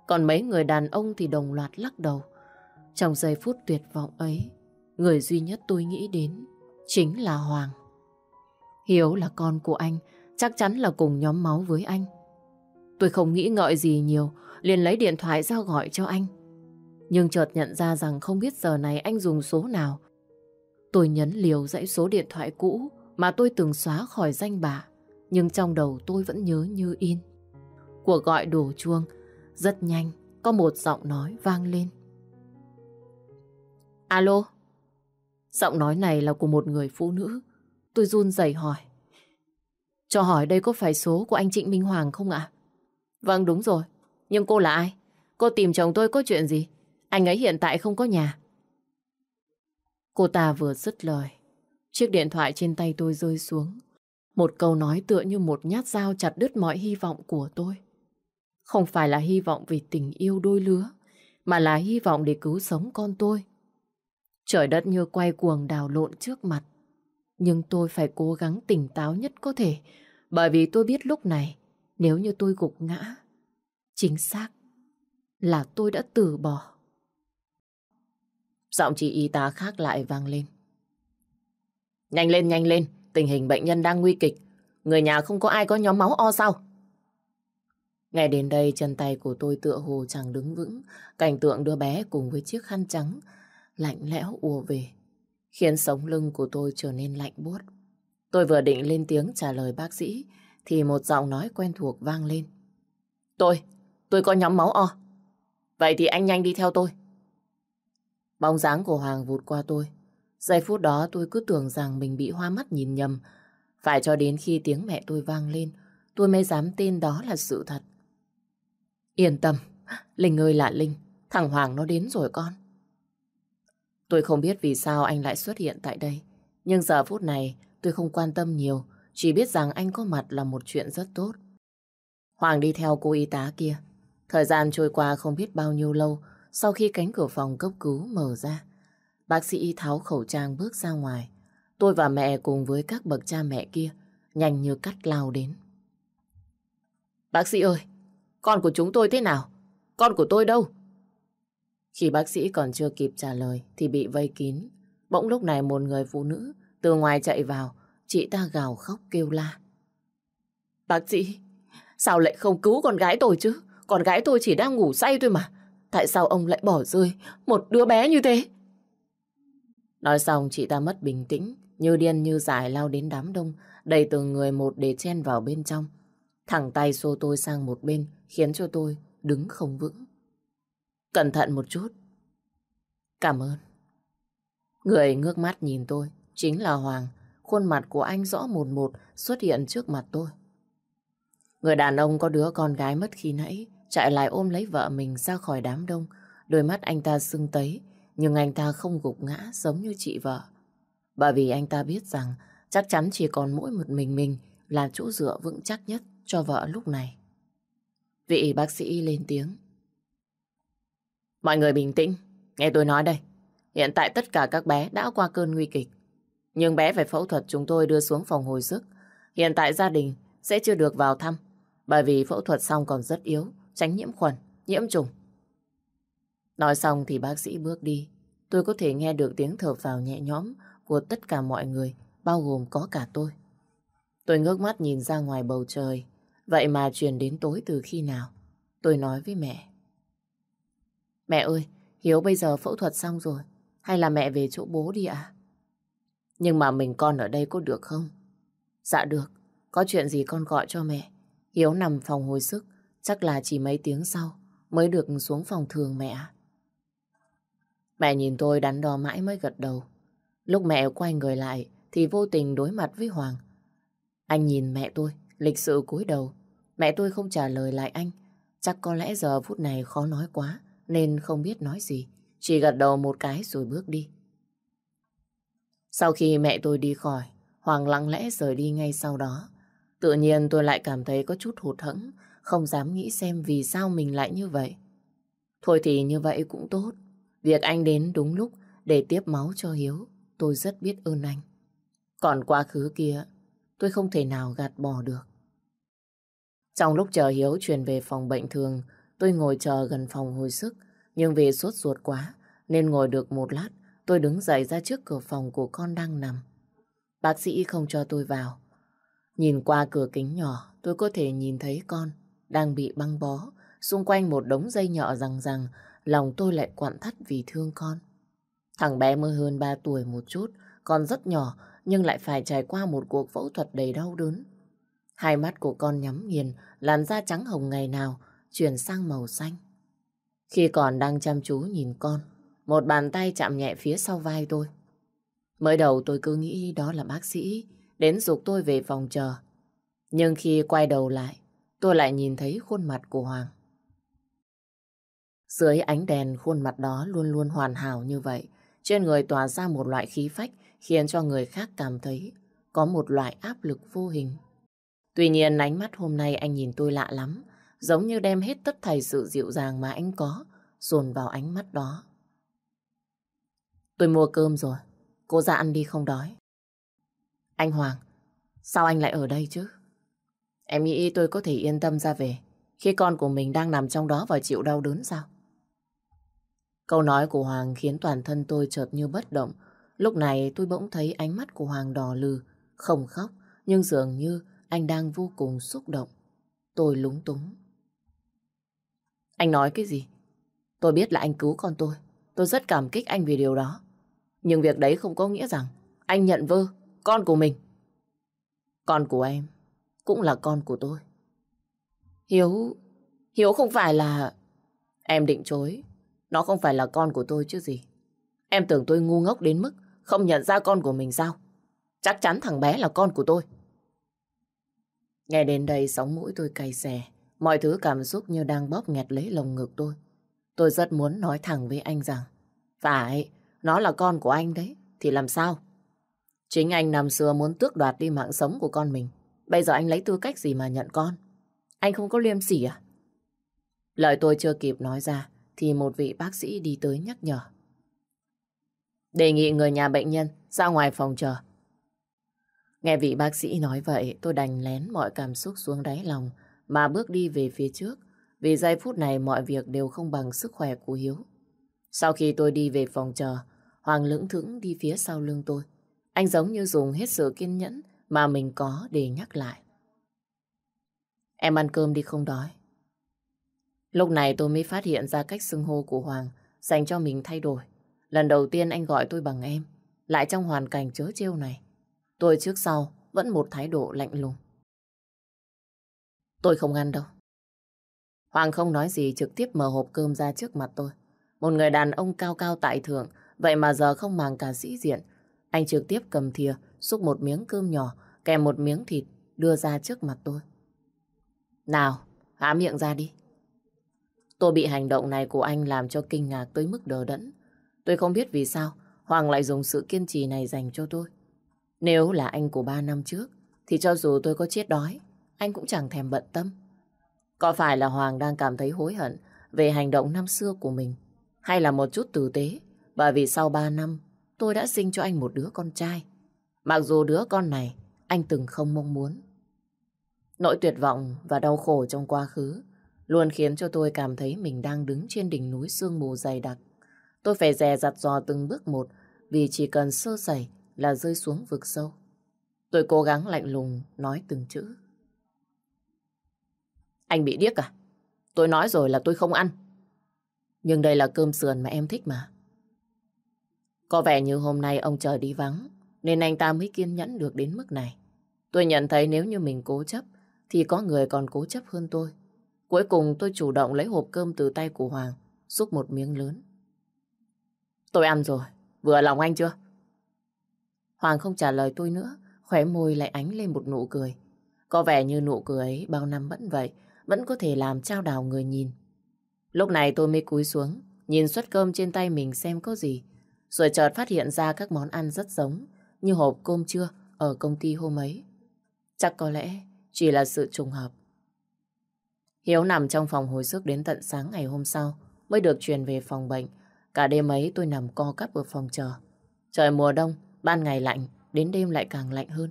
[SPEAKER 1] Còn mấy người đàn ông thì đồng loạt lắc đầu. Trong giây phút tuyệt vọng ấy, người duy nhất tôi nghĩ đến chính là Hoàng. Hiếu là con của anh, chắc chắn là cùng nhóm máu với anh. Tôi không nghĩ ngợi gì nhiều, liền lấy điện thoại ra gọi cho anh. Nhưng chợt nhận ra rằng không biết giờ này anh dùng số nào. Tôi nhấn liều dãy số điện thoại cũ mà tôi từng xóa khỏi danh bạ. Nhưng trong đầu tôi vẫn nhớ như in. Cuộc gọi đổ chuông, rất nhanh, có một giọng nói vang lên. Alo? Giọng nói này là của một người phụ nữ. Tôi run rẩy hỏi. Cho hỏi đây có phải số của anh Trịnh Minh Hoàng không ạ? Vâng đúng rồi. Nhưng cô là ai? Cô tìm chồng tôi có chuyện gì? Anh ấy hiện tại không có nhà. Cô ta vừa dứt lời. Chiếc điện thoại trên tay tôi rơi xuống. Một câu nói tựa như một nhát dao chặt đứt mọi hy vọng của tôi. Không phải là hy vọng vì tình yêu đôi lứa, mà là hy vọng để cứu sống con tôi. Trời đất như quay cuồng đào lộn trước mặt. Nhưng tôi phải cố gắng tỉnh táo nhất có thể, bởi vì tôi biết lúc này, nếu như tôi gục ngã, chính xác là tôi đã từ bỏ. Giọng chị y tá khác lại vang lên. Nhanh lên, nhanh lên, tình hình bệnh nhân đang nguy kịch. Người nhà không có ai có nhóm máu O sao? ngày đến đây chân tay của tôi tựa hồ chẳng đứng vững, cảnh tượng đứa bé cùng với chiếc khăn trắng lạnh lẽo ùa về, khiến sống lưng của tôi trở nên lạnh buốt. Tôi vừa định lên tiếng trả lời bác sĩ thì một giọng nói quen thuộc vang lên. Tôi, tôi có nhóm máu O. Vậy thì anh nhanh đi theo tôi. Bóng dáng của Hoàng vụt qua tôi. Giây phút đó tôi cứ tưởng rằng mình bị hoa mắt nhìn nhầm. Phải cho đến khi tiếng mẹ tôi vang lên, tôi mới dám tin đó là sự thật. Yên tâm, Linh ơi là Linh, thằng Hoàng nó đến rồi con. Tôi không biết vì sao anh lại xuất hiện tại đây. Nhưng giờ phút này tôi không quan tâm nhiều, chỉ biết rằng anh có mặt là một chuyện rất tốt. Hoàng đi theo cô y tá kia. Thời gian trôi qua không biết bao nhiêu lâu, sau khi cánh cửa phòng cấp cứu mở ra. Bác sĩ tháo khẩu trang bước ra ngoài. Tôi và mẹ cùng với các bậc cha mẹ kia nhanh như cắt lao đến. Bác sĩ ơi, con của chúng tôi thế nào? Con của tôi đâu? Khi bác sĩ còn chưa kịp trả lời thì bị vây kín. Bỗng lúc này một người phụ nữ từ ngoài chạy vào, chị ta gào khóc kêu la. Bác sĩ, sao lại không cứu con gái tôi chứ? Con gái tôi chỉ đang ngủ say thôi mà. Tại sao ông lại bỏ rơi một đứa bé như thế? Nói xong chị ta mất bình tĩnh, như điên như dại lao đến đám đông, đầy từng người một để chen vào bên trong. Thẳng tay xô tôi sang một bên, khiến cho tôi đứng không vững. Cẩn thận một chút. Cảm ơn. Người ngước mắt nhìn tôi, chính là Hoàng. Khuôn mặt của anh rõ một một xuất hiện trước mặt tôi. Người đàn ông có đứa con gái mất khi nãy, chạy lại ôm lấy vợ mình ra khỏi đám đông. Đôi mắt anh ta sưng tấy, nhưng anh ta không gục ngã giống như chị vợ. Bởi vì anh ta biết rằng chắc chắn chỉ còn mỗi một mình mình là chỗ dựa vững chắc nhất cho vợ lúc này. Vị bác sĩ lên tiếng. Mọi người bình tĩnh, nghe tôi nói đây. Hiện tại tất cả các bé đã qua cơn nguy kịch. Nhưng bé phải phẫu thuật chúng tôi đưa xuống phòng hồi sức. Hiện tại gia đình sẽ chưa được vào thăm, bởi vì phẫu thuật xong còn rất yếu tránh nhiễm khuẩn, nhiễm trùng. Nói xong thì bác sĩ bước đi. Tôi có thể nghe được tiếng thở vào nhẹ nhõm của tất cả mọi người, bao gồm có cả tôi. Tôi ngước mắt nhìn ra ngoài bầu trời. Vậy mà truyền đến tối từ khi nào? Tôi nói với mẹ. Mẹ ơi, Hiếu bây giờ phẫu thuật xong rồi. Hay là mẹ về chỗ bố đi ạ? À? Nhưng mà mình con ở đây có được không? Dạ được, có chuyện gì con gọi cho mẹ. Hiếu nằm phòng hồi sức, Chắc là chỉ mấy tiếng sau mới được xuống phòng thường mẹ. Mẹ nhìn tôi đắn đo mãi mới gật đầu. Lúc mẹ quay người lại thì vô tình đối mặt với Hoàng. Anh nhìn mẹ tôi, lịch sự cúi đầu. Mẹ tôi không trả lời lại anh. Chắc có lẽ giờ phút này khó nói quá nên không biết nói gì. Chỉ gật đầu một cái rồi bước đi. Sau khi mẹ tôi đi khỏi, Hoàng lặng lẽ rời đi ngay sau đó. Tự nhiên tôi lại cảm thấy có chút hụt hẫng không dám nghĩ xem vì sao mình lại như vậy. Thôi thì như vậy cũng tốt. Việc anh đến đúng lúc để tiếp máu cho Hiếu, tôi rất biết ơn anh. Còn quá khứ kia, tôi không thể nào gạt bỏ được. Trong lúc chờ Hiếu chuyển về phòng bệnh thường, tôi ngồi chờ gần phòng hồi sức, nhưng vì suốt ruột quá nên ngồi được một lát, tôi đứng dậy ra trước cửa phòng của con đang nằm. Bác sĩ không cho tôi vào. Nhìn qua cửa kính nhỏ, tôi có thể nhìn thấy con đang bị băng bó, xung quanh một đống dây nhọ răng răng, lòng tôi lại quặn thắt vì thương con. Thằng bé mới hơn 3 tuổi một chút, còn rất nhỏ nhưng lại phải trải qua một cuộc phẫu thuật đầy đau đớn. Hai mắt của con nhắm nghiền, làn da trắng hồng ngày nào chuyển sang màu xanh. Khi còn đang chăm chú nhìn con, một bàn tay chạm nhẹ phía sau vai tôi. Mới đầu tôi cứ nghĩ đó là bác sĩ, đến dục tôi về phòng chờ. Nhưng khi quay đầu lại, tôi lại nhìn thấy khuôn mặt của Hoàng. Dưới ánh đèn, khuôn mặt đó luôn luôn hoàn hảo như vậy. Trên người tỏa ra một loại khí phách khiến cho người khác cảm thấy có một loại áp lực vô hình. Tuy nhiên ánh mắt hôm nay anh nhìn tôi lạ lắm, giống như đem hết tất thảy sự dịu dàng mà anh có, dồn vào ánh mắt đó. Tôi mua cơm rồi, cô ra ăn đi không đói. Anh Hoàng, sao anh lại ở đây chứ? Em nghĩ tôi có thể yên tâm ra về khi con của mình đang nằm trong đó và chịu đau đớn sao? Câu nói của Hoàng khiến toàn thân tôi chợt như bất động. Lúc này tôi bỗng thấy ánh mắt của Hoàng đỏ lừ, không khóc, nhưng dường như anh đang vô cùng xúc động. Tôi lúng túng. Anh nói cái gì? Tôi biết là anh cứu con tôi. Tôi rất cảm kích anh vì điều đó. Nhưng việc đấy không có nghĩa rằng anh nhận vơ con của mình. Con của em cũng là con của tôi. Hiếu, Hiếu không phải là... Em định chối, nó không phải là con của tôi chứ gì. Em tưởng tôi ngu ngốc đến mức không nhận ra con của mình sao? Chắc chắn thằng bé là con của tôi. Nghe đến đây sóng mũi tôi cay xè, mọi thứ cảm xúc như đang bóp nghẹt lấy lồng ngực tôi. Tôi rất muốn nói thẳng với anh rằng, phải, nó là con của anh đấy, thì làm sao? Chính anh năm xưa muốn tước đoạt đi mạng sống của con mình. Bây giờ anh lấy tư cách gì mà nhận con? Anh không có liêm sỉ à? Lời tôi chưa kịp nói ra thì một vị bác sĩ đi tới nhắc nhở. Đề nghị người nhà bệnh nhân ra ngoài phòng chờ. Nghe vị bác sĩ nói vậy, tôi đành lén mọi cảm xúc xuống đáy lòng mà bước đi về phía trước, vì giây phút này mọi việc đều không bằng sức khỏe của Hiếu. Sau khi tôi đi về phòng chờ, Hoàng lưỡng thững đi phía sau lưng tôi. Anh giống như dùng hết sự kiên nhẫn mà mình có để nhắc lại. Em ăn cơm đi không đói. Lúc này tôi mới phát hiện ra cách xưng hô của Hoàng dành cho mình thay đổi. Lần đầu tiên anh gọi tôi bằng em, lại trong hoàn cảnh chớ trêu này. Tôi trước sau vẫn một thái độ lạnh lùng. Tôi không ăn đâu. Hoàng không nói gì trực tiếp mở hộp cơm ra trước mặt tôi. Một người đàn ông cao cao tại thượng, vậy mà giờ không màng cả sĩ diện. Anh trực tiếp cầm thìa, xúc một miếng cơm nhỏ, kèm một miếng thịt, đưa ra trước mặt tôi. Nào, há miệng ra đi. Tôi bị hành động này của anh làm cho kinh ngạc tới mức đờ đẫn. Tôi không biết vì sao Hoàng lại dùng sự kiên trì này dành cho tôi. Nếu là anh của ba năm trước, thì cho dù tôi có chết đói, anh cũng chẳng thèm bận tâm. Có phải là Hoàng đang cảm thấy hối hận về hành động năm xưa của mình, hay là một chút tử tế, bởi vì sau ba năm tôi đã sinh cho anh một đứa con trai. Mặc dù đứa con này anh từng không mong muốn. Nỗi tuyệt vọng và đau khổ trong quá khứ luôn khiến cho tôi cảm thấy mình đang đứng trên đỉnh núi sương mù dày đặc. Tôi phải dè dặt dò từng bước một vì chỉ cần sơ sẩy là rơi xuống vực sâu. Tôi cố gắng lạnh lùng nói từng chữ. Anh bị điếc à? Tôi nói rồi là tôi không ăn. Nhưng đây là cơm sườn mà em thích mà. Có vẻ như hôm nay ông trời đi vắng nên anh ta mới kiên nhẫn được đến mức này. Tôi nhận thấy nếu như mình cố chấp, thì có người còn cố chấp hơn tôi. Cuối cùng tôi chủ động lấy hộp cơm từ tay của Hoàng, xúc một miếng lớn. Tôi ăn rồi, vừa lòng anh chưa? Hoàng không trả lời tôi nữa, khóe môi lại ánh lên một nụ cười. Có vẻ như nụ cười ấy bao năm vẫn vậy, vẫn có thể làm trao đảo người nhìn. Lúc này tôi mới cúi xuống, nhìn suất cơm trên tay mình xem có gì, rồi chợt phát hiện ra các món ăn rất giống, như hộp cơm trưa ở công ty hôm ấy. Chắc có lẽ chỉ là sự trùng hợp. Hiếu nằm trong phòng hồi sức đến tận sáng ngày hôm sau mới được truyền về phòng bệnh. Cả đêm ấy tôi nằm co cắp ở phòng chờ. Trời mùa đông, ban ngày lạnh, đến đêm lại càng lạnh hơn.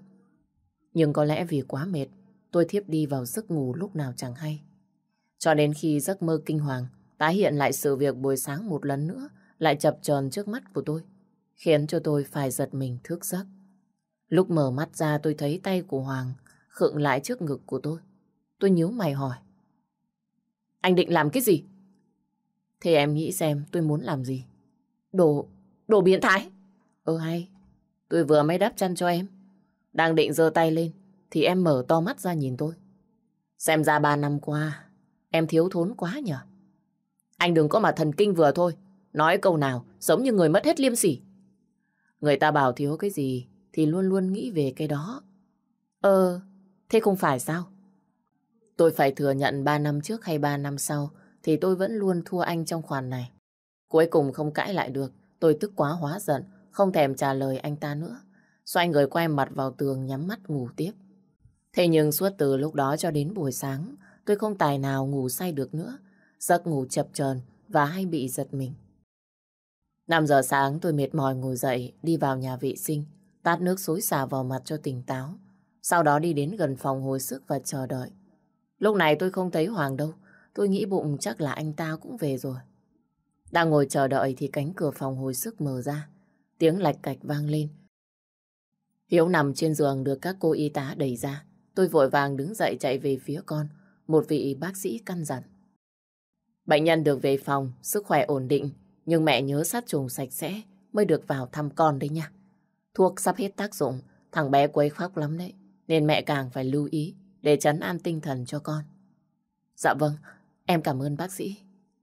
[SPEAKER 1] Nhưng có lẽ vì quá mệt, tôi thiếp đi vào giấc ngủ lúc nào chẳng hay. Cho đến khi giấc mơ kinh hoàng tái hiện lại sự việc buổi sáng một lần nữa lại chập chờn trước mắt của tôi khiến cho tôi phải giật mình thức giấc. Lúc mở mắt ra tôi thấy tay của Hoàng khựng lại trước ngực của tôi. Tôi nhíu mày hỏi. Anh định làm cái gì? Thế em nghĩ xem tôi muốn làm gì? Đồ, đồ biến thái. Ơ hay, tôi vừa mới đắp chăn cho em. Đang định giơ tay lên thì em mở to mắt ra nhìn tôi. Xem ra ba năm qua em thiếu thốn quá nhở. Anh đừng có mà thần kinh vừa thôi. Nói câu nào giống như người mất hết liêm sỉ. Người ta bảo thiếu cái gì thì luôn luôn nghĩ về cái đó. Ờ, thế không phải sao? Tôi phải thừa nhận 3 năm trước hay 3 năm sau thì tôi vẫn luôn thua anh trong khoản này. Cuối cùng không cãi lại được, tôi tức quá hóa giận, không thèm trả lời anh ta nữa. Xoay người quay mặt vào tường nhắm mắt ngủ tiếp. Thế nhưng suốt từ lúc đó cho đến buổi sáng, tôi không tài nào ngủ say được nữa. Giấc ngủ chập chờn và hay bị giật mình. 5 giờ sáng tôi mệt mỏi ngồi dậy, đi vào nhà vệ sinh, tát nước xối xả vào mặt cho tỉnh táo. Sau đó đi đến gần phòng hồi sức và chờ đợi. Lúc này tôi không thấy Hoàng đâu, tôi nghĩ bụng chắc là anh ta cũng về rồi. Đang ngồi chờ đợi thì cánh cửa phòng hồi sức mở ra, tiếng lạch cạch vang lên. Hiếu nằm trên giường được các cô y tá đẩy ra, tôi vội vàng đứng dậy chạy về phía con, một vị bác sĩ căn dặn. Bệnh nhân được về phòng, sức khỏe ổn định, nhưng mẹ nhớ sát trùng sạch sẽ mới được vào thăm con đấy nha. Thuốc sắp hết tác dụng, thằng bé quấy khóc lắm đấy. Nên mẹ càng phải lưu ý để chấn an tinh thần cho con. Dạ vâng, em cảm ơn bác sĩ.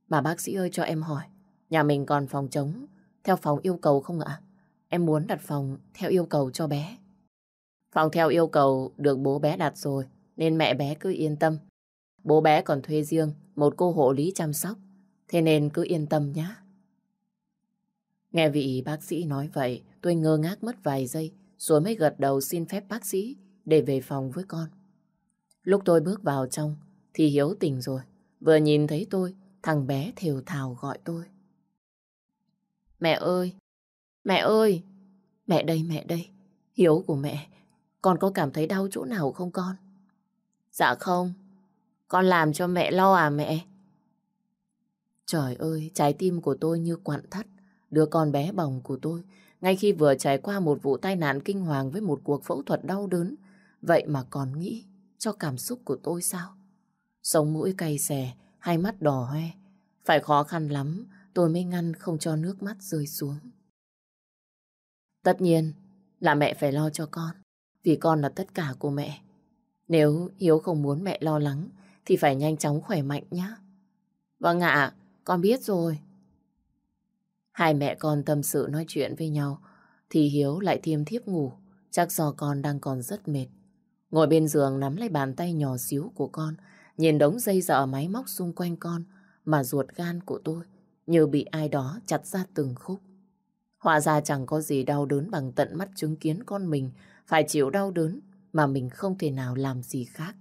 [SPEAKER 1] Mà bác sĩ ơi cho em hỏi, nhà mình còn phòng trống theo phòng yêu cầu không ạ? Em muốn đặt phòng theo yêu cầu cho bé. Phòng theo yêu cầu được bố bé đặt rồi, nên mẹ bé cứ yên tâm. Bố bé còn thuê riêng một cô hộ lý chăm sóc, thế nên cứ yên tâm nhé. Nghe vị bác sĩ nói vậy, tôi ngơ ngác mất vài giây, rồi mới gật đầu xin phép bác sĩ để về phòng với con. Lúc tôi bước vào trong, thì Hiếu tỉnh rồi. Vừa nhìn thấy tôi, thằng bé thều thào gọi tôi. Mẹ ơi! Mẹ ơi! Mẹ đây, mẹ đây! Hiếu của mẹ, con có cảm thấy đau chỗ nào không con? Dạ không, con làm cho mẹ lo à mẹ? Trời ơi, trái tim của tôi như quặn thắt đứa con bé bỏng của tôi, ngay khi vừa trải qua một vụ tai nạn kinh hoàng với một cuộc phẫu thuật đau đớn, vậy mà còn nghĩ cho cảm xúc của tôi sao? Sống mũi cay xè, hai mắt đỏ hoe, phải khó khăn lắm tôi mới ngăn không cho nước mắt rơi xuống. Tất nhiên là mẹ phải lo cho con, vì con là tất cả của mẹ. Nếu Hiếu không muốn mẹ lo lắng, thì phải nhanh chóng khỏe mạnh nhé. Vâng ạ, con biết rồi. Hai mẹ con tâm sự nói chuyện với nhau, thì Hiếu lại thiêm thiếp ngủ, chắc do con đang còn rất mệt. Ngồi bên giường nắm lấy bàn tay nhỏ xíu của con, nhìn đống dây dở máy móc xung quanh con, mà ruột gan của tôi như bị ai đó chặt ra từng khúc. Họa ra chẳng có gì đau đớn bằng tận mắt chứng kiến con mình phải chịu đau đớn mà mình không thể nào làm gì khác.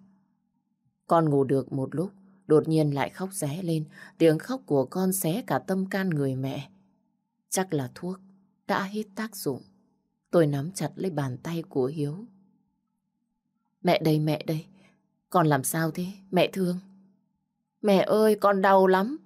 [SPEAKER 1] Con ngủ được một lúc, đột nhiên lại khóc ré lên, tiếng khóc của con xé cả tâm can người mẹ. Chắc là thuốc đã hết tác dụng. Tôi nắm chặt lấy bàn tay của Hiếu. Mẹ đây, mẹ đây. Con làm sao thế? Mẹ thương. Mẹ ơi, con đau lắm.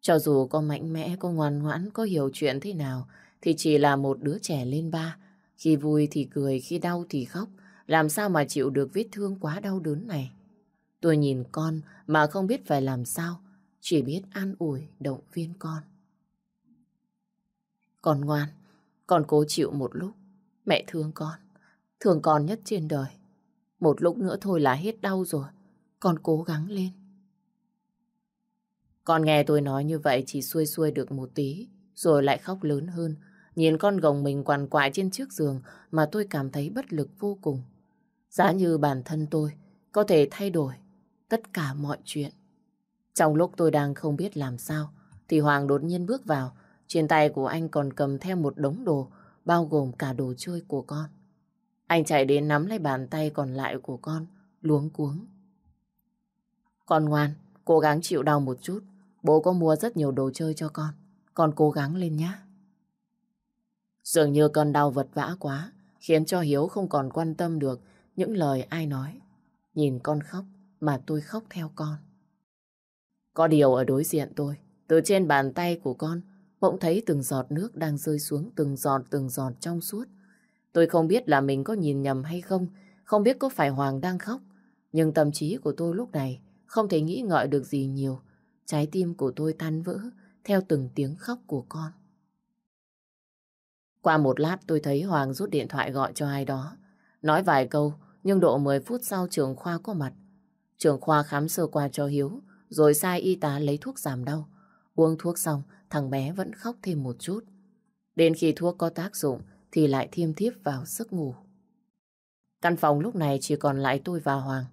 [SPEAKER 1] Cho dù con mạnh mẽ, con ngoan ngoãn, có hiểu chuyện thế nào, thì chỉ là một đứa trẻ lên ba. Khi vui thì cười, khi đau thì khóc. Làm sao mà chịu được vết thương quá đau đớn này? Tôi nhìn con mà không biết phải làm sao. Chỉ biết an ủi, động viên con. Con ngoan, con cố chịu một lúc. Mẹ thương con, thương con nhất trên đời. Một lúc nữa thôi là hết đau rồi. Con cố gắng lên. Con nghe tôi nói như vậy chỉ xuôi xuôi được một tí, rồi lại khóc lớn hơn. Nhìn con gồng mình quằn quại trên chiếc giường mà tôi cảm thấy bất lực vô cùng. Giá như bản thân tôi có thể thay đổi tất cả mọi chuyện. Trong lúc tôi đang không biết làm sao, thì Hoàng đột nhiên bước vào, trên tay của anh còn cầm theo một đống đồ, bao gồm cả đồ chơi của con. Anh chạy đến nắm lấy bàn tay còn lại của con, luống cuống. Con ngoan, cố gắng chịu đau một chút. Bố có mua rất nhiều đồ chơi cho con. Con cố gắng lên nhé. Dường như con đau vật vã quá, khiến cho Hiếu không còn quan tâm được những lời ai nói. Nhìn con khóc mà tôi khóc theo con. Có điều ở đối diện tôi, từ trên bàn tay của con bỗng thấy từng giọt nước đang rơi xuống từng giọt từng giọt trong suốt. Tôi không biết là mình có nhìn nhầm hay không, không biết có phải Hoàng đang khóc, nhưng tâm trí của tôi lúc này không thể nghĩ ngợi được gì nhiều. Trái tim của tôi tan vỡ theo từng tiếng khóc của con. Qua một lát tôi thấy Hoàng rút điện thoại gọi cho ai đó. Nói vài câu, nhưng độ 10 phút sau trường khoa có mặt. Trường khoa khám sơ qua cho Hiếu, rồi sai y tá lấy thuốc giảm đau. Uống thuốc xong, thằng bé vẫn khóc thêm một chút. Đến khi thuốc có tác dụng thì lại thiêm thiếp vào giấc ngủ. Căn phòng lúc này chỉ còn lại tôi và Hoàng.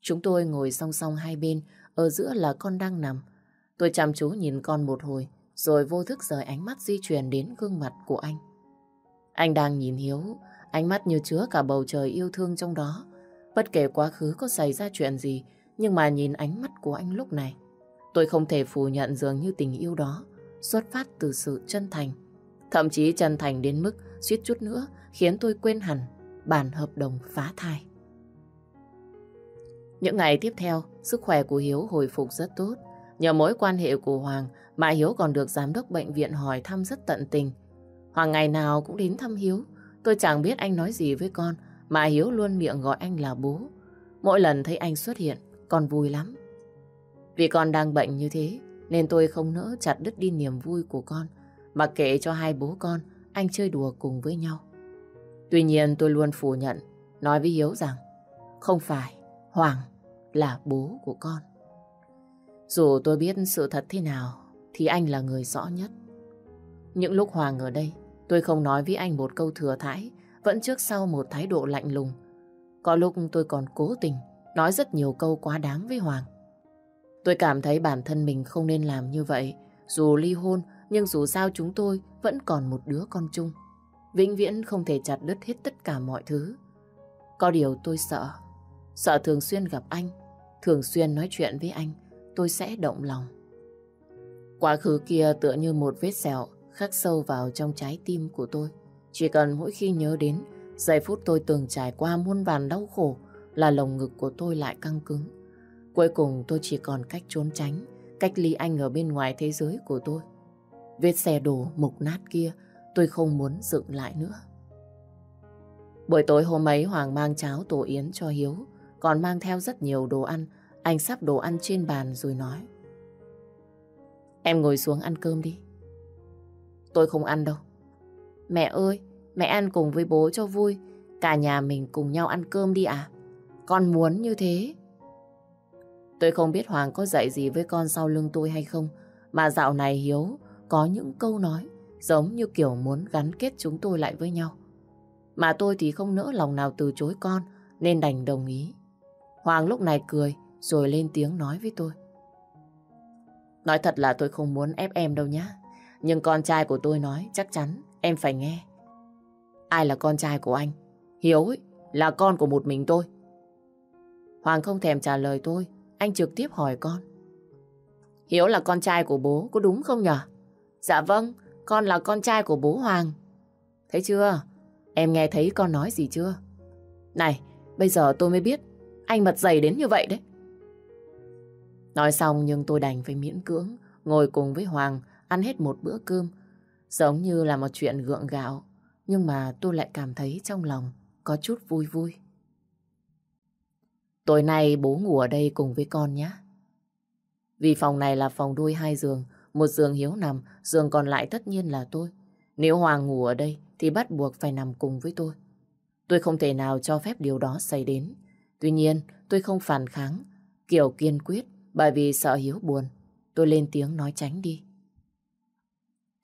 [SPEAKER 1] Chúng tôi ngồi song song hai bên, ở giữa là con đang nằm. Tôi chăm chú nhìn con một hồi, rồi vô thức rời ánh mắt di chuyển đến gương mặt của anh. Anh đang nhìn Hiếu, ánh mắt như chứa cả bầu trời yêu thương trong đó. Bất kể quá khứ có xảy ra chuyện gì, nhưng mà nhìn ánh mắt của anh lúc này, Tôi không thể phủ nhận dường như tình yêu đó xuất phát từ sự chân thành. Thậm chí chân thành đến mức suýt chút nữa khiến tôi quên hẳn bản hợp đồng phá thai. Những ngày tiếp theo, sức khỏe của Hiếu hồi phục rất tốt. Nhờ mối quan hệ của Hoàng mà Hiếu còn được giám đốc bệnh viện hỏi thăm rất tận tình. Hoàng ngày nào cũng đến thăm Hiếu. Tôi chẳng biết anh nói gì với con mà Hiếu luôn miệng gọi anh là bố. Mỗi lần thấy anh xuất hiện, con vui lắm. Vì con đang bệnh như thế nên tôi không nỡ chặt đứt đi niềm vui của con mà kể cho hai bố con anh chơi đùa cùng với nhau. Tuy nhiên tôi luôn phủ nhận nói với Hiếu rằng không phải Hoàng là bố của con. Dù tôi biết sự thật thế nào thì anh là người rõ nhất. Những lúc Hoàng ở đây tôi không nói với anh một câu thừa thãi vẫn trước sau một thái độ lạnh lùng. Có lúc tôi còn cố tình nói rất nhiều câu quá đáng với Hoàng Tôi cảm thấy bản thân mình không nên làm như vậy. Dù ly hôn, nhưng dù sao chúng tôi vẫn còn một đứa con chung. Vĩnh viễn không thể chặt đứt hết tất cả mọi thứ. Có điều tôi sợ. Sợ thường xuyên gặp anh, thường xuyên nói chuyện với anh, tôi sẽ động lòng. Quá khứ kia tựa như một vết sẹo khắc sâu vào trong trái tim của tôi. Chỉ cần mỗi khi nhớ đến, giây phút tôi từng trải qua muôn vàn đau khổ là lồng ngực của tôi lại căng cứng. Cuối cùng tôi chỉ còn cách trốn tránh, cách ly anh ở bên ngoài thế giới của tôi. Vết xe đổ mục nát kia, tôi không muốn dựng lại nữa. Buổi tối hôm ấy Hoàng mang cháo tổ yến cho Hiếu, còn mang theo rất nhiều đồ ăn. Anh sắp đồ ăn trên bàn rồi nói. Em ngồi xuống ăn cơm đi. Tôi không ăn đâu. Mẹ ơi, mẹ ăn cùng với bố cho vui. Cả nhà mình cùng nhau ăn cơm đi à? Con muốn như thế. Tôi không biết Hoàng có dạy gì với con sau lưng tôi hay không, mà dạo này Hiếu có những câu nói giống như kiểu muốn gắn kết chúng tôi lại với nhau. Mà tôi thì không nỡ lòng nào từ chối con, nên đành đồng ý. Hoàng lúc này cười, rồi lên tiếng nói với tôi. Nói thật là tôi không muốn ép em đâu nhá, nhưng con trai của tôi nói chắc chắn em phải nghe. Ai là con trai của anh? Hiếu ấy, là con của một mình tôi. Hoàng không thèm trả lời tôi, anh trực tiếp hỏi con. Hiếu là con trai của bố, có đúng không nhở? Dạ vâng, con là con trai của bố Hoàng. Thấy chưa? Em nghe thấy con nói gì chưa? Này, bây giờ tôi mới biết anh mật dày đến như vậy đấy. Nói xong nhưng tôi đành phải miễn cưỡng ngồi cùng với Hoàng ăn hết một bữa cơm. Giống như là một chuyện gượng gạo, nhưng mà tôi lại cảm thấy trong lòng có chút vui vui. Tối nay bố ngủ ở đây cùng với con nhé. Vì phòng này là phòng đuôi hai giường, một giường Hiếu nằm, giường còn lại tất nhiên là tôi. Nếu Hoàng ngủ ở đây thì bắt buộc phải nằm cùng với tôi. Tôi không thể nào cho phép điều đó xảy đến. Tuy nhiên, tôi không phản kháng, kiểu kiên quyết bởi vì sợ Hiếu buồn. Tôi lên tiếng nói tránh đi.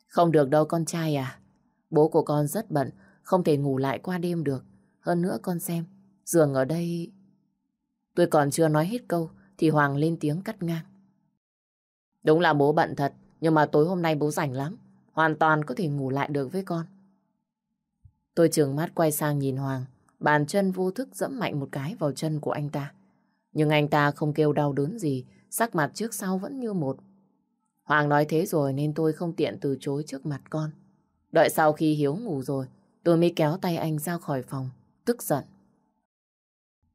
[SPEAKER 1] Không được đâu con trai à. Bố của con rất bận, không thể ngủ lại qua đêm được. Hơn nữa con xem, giường ở đây Tôi còn chưa nói hết câu thì Hoàng lên tiếng cắt ngang. Đúng là bố bận thật, nhưng mà tối hôm nay bố rảnh lắm, hoàn toàn có thể ngủ lại được với con. Tôi trường mắt quay sang nhìn Hoàng, bàn chân vô thức dẫm mạnh một cái vào chân của anh ta. Nhưng anh ta không kêu đau đớn gì, sắc mặt trước sau vẫn như một. Hoàng nói thế rồi nên tôi không tiện từ chối trước mặt con. Đợi sau khi Hiếu ngủ rồi, tôi mới kéo tay anh ra khỏi phòng, tức giận.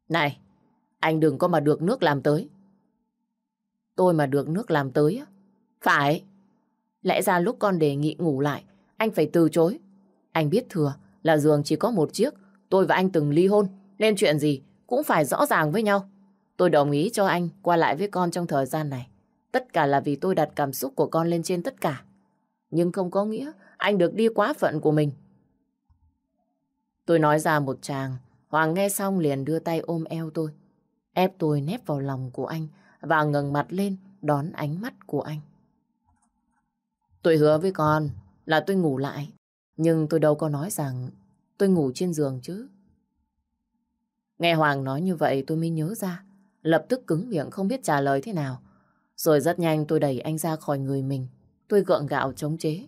[SPEAKER 1] Này, anh đừng có mà được nước làm tới. Tôi mà được nước làm tới á? Phải. Lẽ ra lúc con đề nghị ngủ lại, anh phải từ chối. Anh biết thừa là giường chỉ có một chiếc, tôi và anh từng ly hôn, nên chuyện gì cũng phải rõ ràng với nhau. Tôi đồng ý cho anh qua lại với con trong thời gian này. Tất cả là vì tôi đặt cảm xúc của con lên trên tất cả. Nhưng không có nghĩa anh được đi quá phận của mình. Tôi nói ra một chàng, Hoàng nghe xong liền đưa tay ôm eo tôi ép tôi nép vào lòng của anh và ngẩng mặt lên đón ánh mắt của anh. Tôi hứa với con là tôi ngủ lại, nhưng tôi đâu có nói rằng tôi ngủ trên giường chứ. Nghe Hoàng nói như vậy tôi mới nhớ ra, lập tức cứng miệng không biết trả lời thế nào. Rồi rất nhanh tôi đẩy anh ra khỏi người mình, tôi gượng gạo chống chế.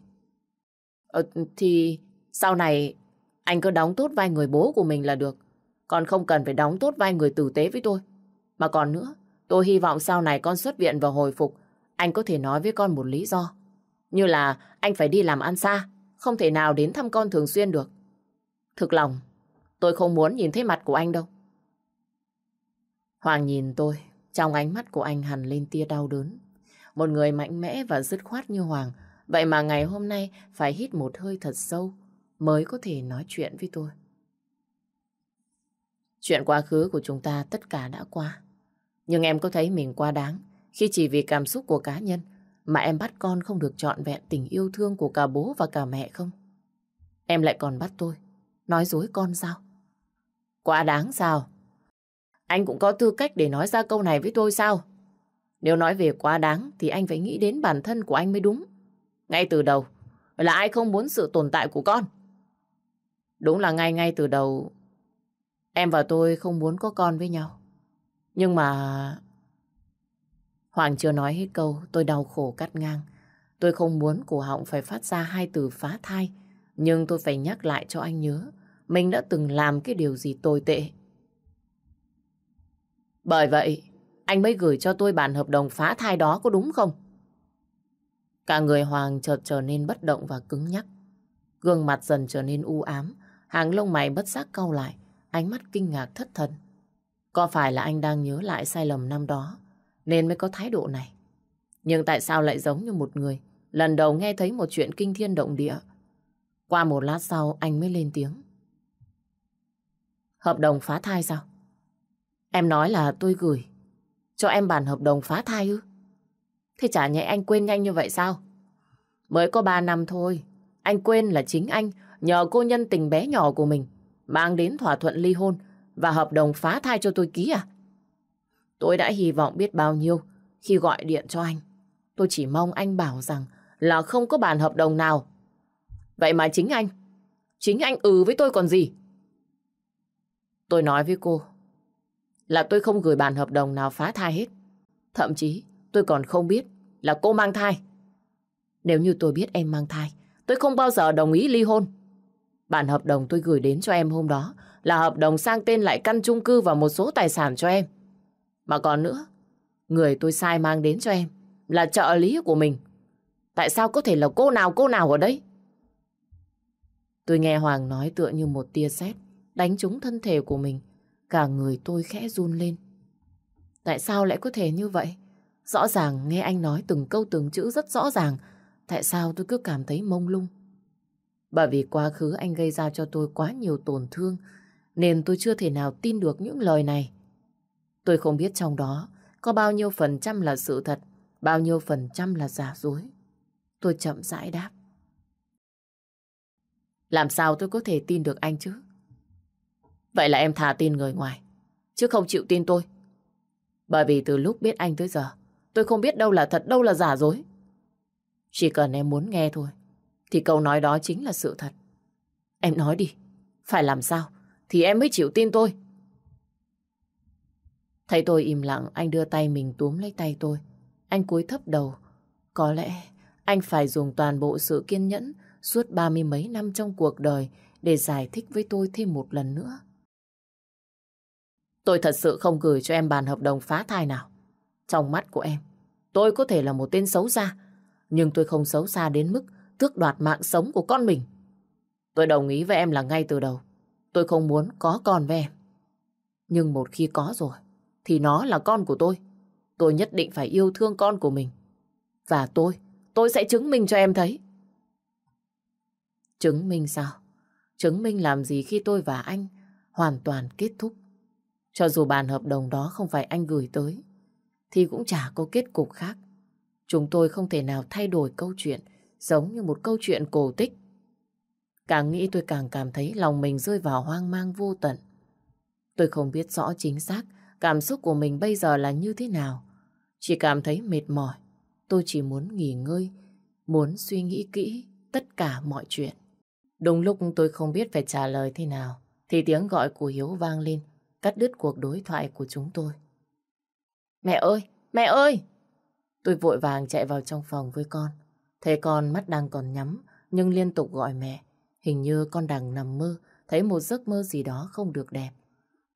[SPEAKER 1] Ờ, thì sau này anh cứ đóng tốt vai người bố của mình là được, còn không cần phải đóng tốt vai người tử tế với tôi. Mà còn nữa, tôi hy vọng sau này con xuất viện và hồi phục, anh có thể nói với con một lý do. Như là anh phải đi làm ăn xa, không thể nào đến thăm con thường xuyên được. Thực lòng, tôi không muốn nhìn thấy mặt của anh đâu. Hoàng nhìn tôi, trong ánh mắt của anh hằn lên tia đau đớn. Một người mạnh mẽ và dứt khoát như Hoàng, vậy mà ngày hôm nay phải hít một hơi thật sâu mới có thể nói chuyện với tôi. Chuyện quá khứ của chúng ta tất cả đã qua. Nhưng em có thấy mình quá đáng khi chỉ vì cảm xúc của cá nhân mà em bắt con không được trọn vẹn tình yêu thương của cả bố và cả mẹ không? Em lại còn bắt tôi, nói dối con sao? Quá đáng sao? Anh cũng có tư cách để nói ra câu này với tôi sao? Nếu nói về quá đáng thì anh phải nghĩ đến bản thân của anh mới đúng. Ngay từ đầu, là ai không muốn sự tồn tại của con? Đúng là ngay ngay từ đầu, em và tôi không muốn có con với nhau. Nhưng mà... Hoàng chưa nói hết câu, tôi đau khổ cắt ngang. Tôi không muốn cổ họng phải phát ra hai từ phá thai, nhưng tôi phải nhắc lại cho anh nhớ, mình đã từng làm cái điều gì tồi tệ. Bởi vậy, anh mới gửi cho tôi bản hợp đồng phá thai đó có đúng không? Cả người Hoàng chợt trở nên bất động và cứng nhắc. Gương mặt dần trở nên u ám, hàng lông mày bất giác cau lại, ánh mắt kinh ngạc thất thần. Có phải là anh đang nhớ lại sai lầm năm đó nên mới có thái độ này? Nhưng tại sao lại giống như một người lần đầu nghe thấy một chuyện kinh thiên động địa? Qua một lát sau anh mới lên tiếng. Hợp đồng phá thai sao? Em nói là tôi gửi. Cho em bản hợp đồng phá thai ư? Thế chả nhẽ anh quên nhanh như vậy sao? Mới có ba năm thôi. Anh quên là chính anh nhờ cô nhân tình bé nhỏ của mình mang đến thỏa thuận ly hôn và hợp đồng phá thai cho tôi ký à? Tôi đã hy vọng biết bao nhiêu khi gọi điện cho anh. Tôi chỉ mong anh bảo rằng là không có bản hợp đồng nào. Vậy mà chính anh, chính anh ừ với tôi còn gì? Tôi nói với cô là tôi không gửi bản hợp đồng nào phá thai hết. Thậm chí tôi còn không biết là cô mang thai. Nếu như tôi biết em mang thai, tôi không bao giờ đồng ý ly hôn. Bản hợp đồng tôi gửi đến cho em hôm đó là hợp đồng sang tên lại căn chung cư và một số tài sản cho em. Mà còn nữa, người tôi sai mang đến cho em là trợ lý của mình. Tại sao có thể là cô nào cô nào ở đây? Tôi nghe Hoàng nói tựa như một tia sét đánh trúng thân thể của mình. Cả người tôi khẽ run lên. Tại sao lại có thể như vậy? Rõ ràng nghe anh nói từng câu từng chữ rất rõ ràng. Tại sao tôi cứ cảm thấy mông lung? Bởi vì quá khứ anh gây ra cho tôi quá nhiều tổn thương nên tôi chưa thể nào tin được những lời này. Tôi không biết trong đó có bao nhiêu phần trăm là sự thật, bao nhiêu phần trăm là giả dối. Tôi chậm rãi đáp. Làm sao tôi có thể tin được anh chứ? Vậy là em thà tin người ngoài, chứ không chịu tin tôi. Bởi vì từ lúc biết anh tới giờ, tôi không biết đâu là thật, đâu là giả dối. Chỉ cần em muốn nghe thôi, thì câu nói đó chính là sự thật. Em nói đi, phải làm sao thì em mới chịu tin tôi. Thấy tôi im lặng, anh đưa tay mình túm lấy tay tôi. Anh cúi thấp đầu. Có lẽ anh phải dùng toàn bộ sự kiên nhẫn suốt ba mươi mấy năm trong cuộc đời để giải thích với tôi thêm một lần nữa. Tôi thật sự không gửi cho em bàn hợp đồng phá thai nào. Trong mắt của em, tôi có thể là một tên xấu xa, nhưng tôi không xấu xa đến mức tước đoạt mạng sống của con mình. Tôi đồng ý với em là ngay từ đầu. Tôi không muốn có con về Nhưng một khi có rồi, thì nó là con của tôi. Tôi nhất định phải yêu thương con của mình. Và tôi, tôi sẽ chứng minh cho em thấy. Chứng minh sao? Chứng minh làm gì khi tôi và anh hoàn toàn kết thúc? Cho dù bàn hợp đồng đó không phải anh gửi tới, thì cũng chả có kết cục khác. Chúng tôi không thể nào thay đổi câu chuyện giống như một câu chuyện cổ tích Càng nghĩ tôi càng cảm thấy lòng mình rơi vào hoang mang vô tận. Tôi không biết rõ chính xác cảm xúc của mình bây giờ là như thế nào. Chỉ cảm thấy mệt mỏi. Tôi chỉ muốn nghỉ ngơi, muốn suy nghĩ kỹ tất cả mọi chuyện. Đúng lúc tôi không biết phải trả lời thế nào, thì tiếng gọi của Hiếu vang lên, cắt đứt cuộc đối thoại của chúng tôi. Mẹ ơi! Mẹ ơi! Tôi vội vàng chạy vào trong phòng với con. Thấy con mắt đang còn nhắm, nhưng liên tục gọi mẹ. Hình như con đang nằm mơ, thấy một giấc mơ gì đó không được đẹp.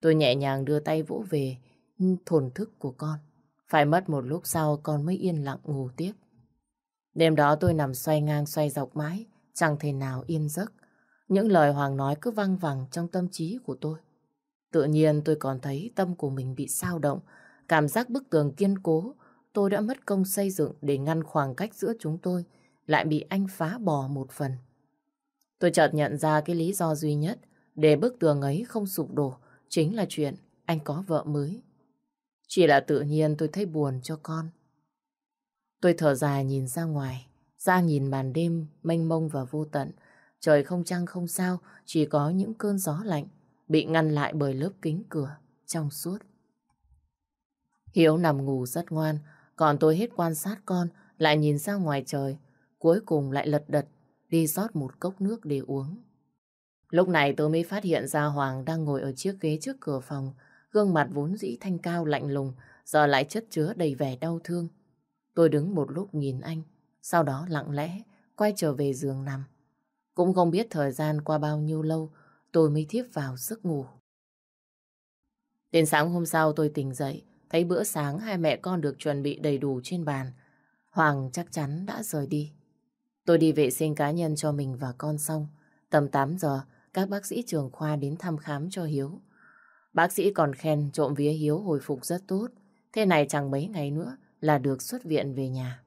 [SPEAKER 1] Tôi nhẹ nhàng đưa tay vỗ về, ừ, thổn thức của con. Phải mất một lúc sau con mới yên lặng ngủ tiếp. Đêm đó tôi nằm xoay ngang xoay dọc mãi, chẳng thể nào yên giấc. Những lời Hoàng nói cứ văng vẳng trong tâm trí của tôi. Tự nhiên tôi còn thấy tâm của mình bị sao động, cảm giác bức tường kiên cố tôi đã mất công xây dựng để ngăn khoảng cách giữa chúng tôi lại bị anh phá bỏ một phần. Tôi chợt nhận ra cái lý do duy nhất để bức tường ấy không sụp đổ chính là chuyện anh có vợ mới. Chỉ là tự nhiên tôi thấy buồn cho con. Tôi thở dài nhìn ra ngoài, ra nhìn màn đêm mênh mông và vô tận. Trời không trăng không sao, chỉ có những cơn gió lạnh bị ngăn lại bởi lớp kính cửa trong suốt. Hiếu nằm ngủ rất ngoan, còn tôi hết quan sát con, lại nhìn ra ngoài trời, cuối cùng lại lật đật đi rót một cốc nước để uống. Lúc này tôi mới phát hiện ra Hoàng đang ngồi ở chiếc ghế trước cửa phòng, gương mặt vốn dĩ thanh cao lạnh lùng, giờ lại chất chứa đầy vẻ đau thương. Tôi đứng một lúc nhìn anh, sau đó lặng lẽ quay trở về giường nằm. Cũng không biết thời gian qua bao nhiêu lâu tôi mới thiếp vào giấc ngủ. Đến sáng hôm sau tôi tỉnh dậy, thấy bữa sáng hai mẹ con được chuẩn bị đầy đủ trên bàn. Hoàng chắc chắn đã rời đi. Tôi đi vệ sinh cá nhân cho mình và con xong. Tầm 8 giờ, các bác sĩ trường khoa đến thăm khám cho Hiếu. Bác sĩ còn khen trộm vía Hiếu hồi phục rất tốt. Thế này chẳng mấy ngày nữa là được xuất viện về nhà.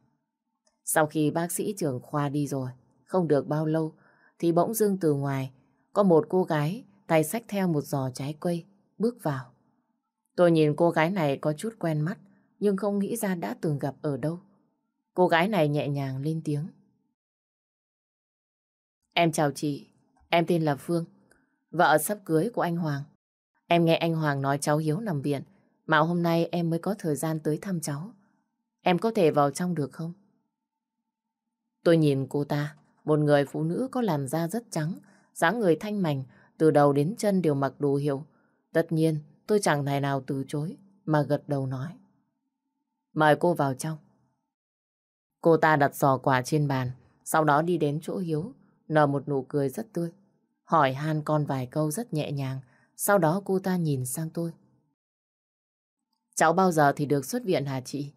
[SPEAKER 1] Sau khi bác sĩ trưởng khoa đi rồi, không được bao lâu, thì bỗng dưng từ ngoài, có một cô gái tay xách theo một giò trái cây, bước vào. Tôi nhìn cô gái này có chút quen mắt, nhưng không nghĩ ra đã từng gặp ở đâu. Cô gái này nhẹ nhàng lên tiếng. Em chào chị, em tên là Phương, vợ sắp cưới của anh Hoàng. Em nghe anh Hoàng nói cháu Hiếu nằm viện, mà hôm nay em mới có thời gian tới thăm cháu. Em có thể vào trong được không? Tôi nhìn cô ta, một người phụ nữ có làn da rất trắng, dáng người thanh mảnh, từ đầu đến chân đều mặc đồ hiệu. Tất nhiên, tôi chẳng thể nào từ chối, mà gật đầu nói. Mời cô vào trong. Cô ta đặt giò quà trên bàn, sau đó đi đến chỗ Hiếu, nở một nụ cười rất tươi. Hỏi han con vài câu rất nhẹ nhàng, sau đó cô ta nhìn sang tôi. Cháu bao giờ thì được xuất viện hả chị?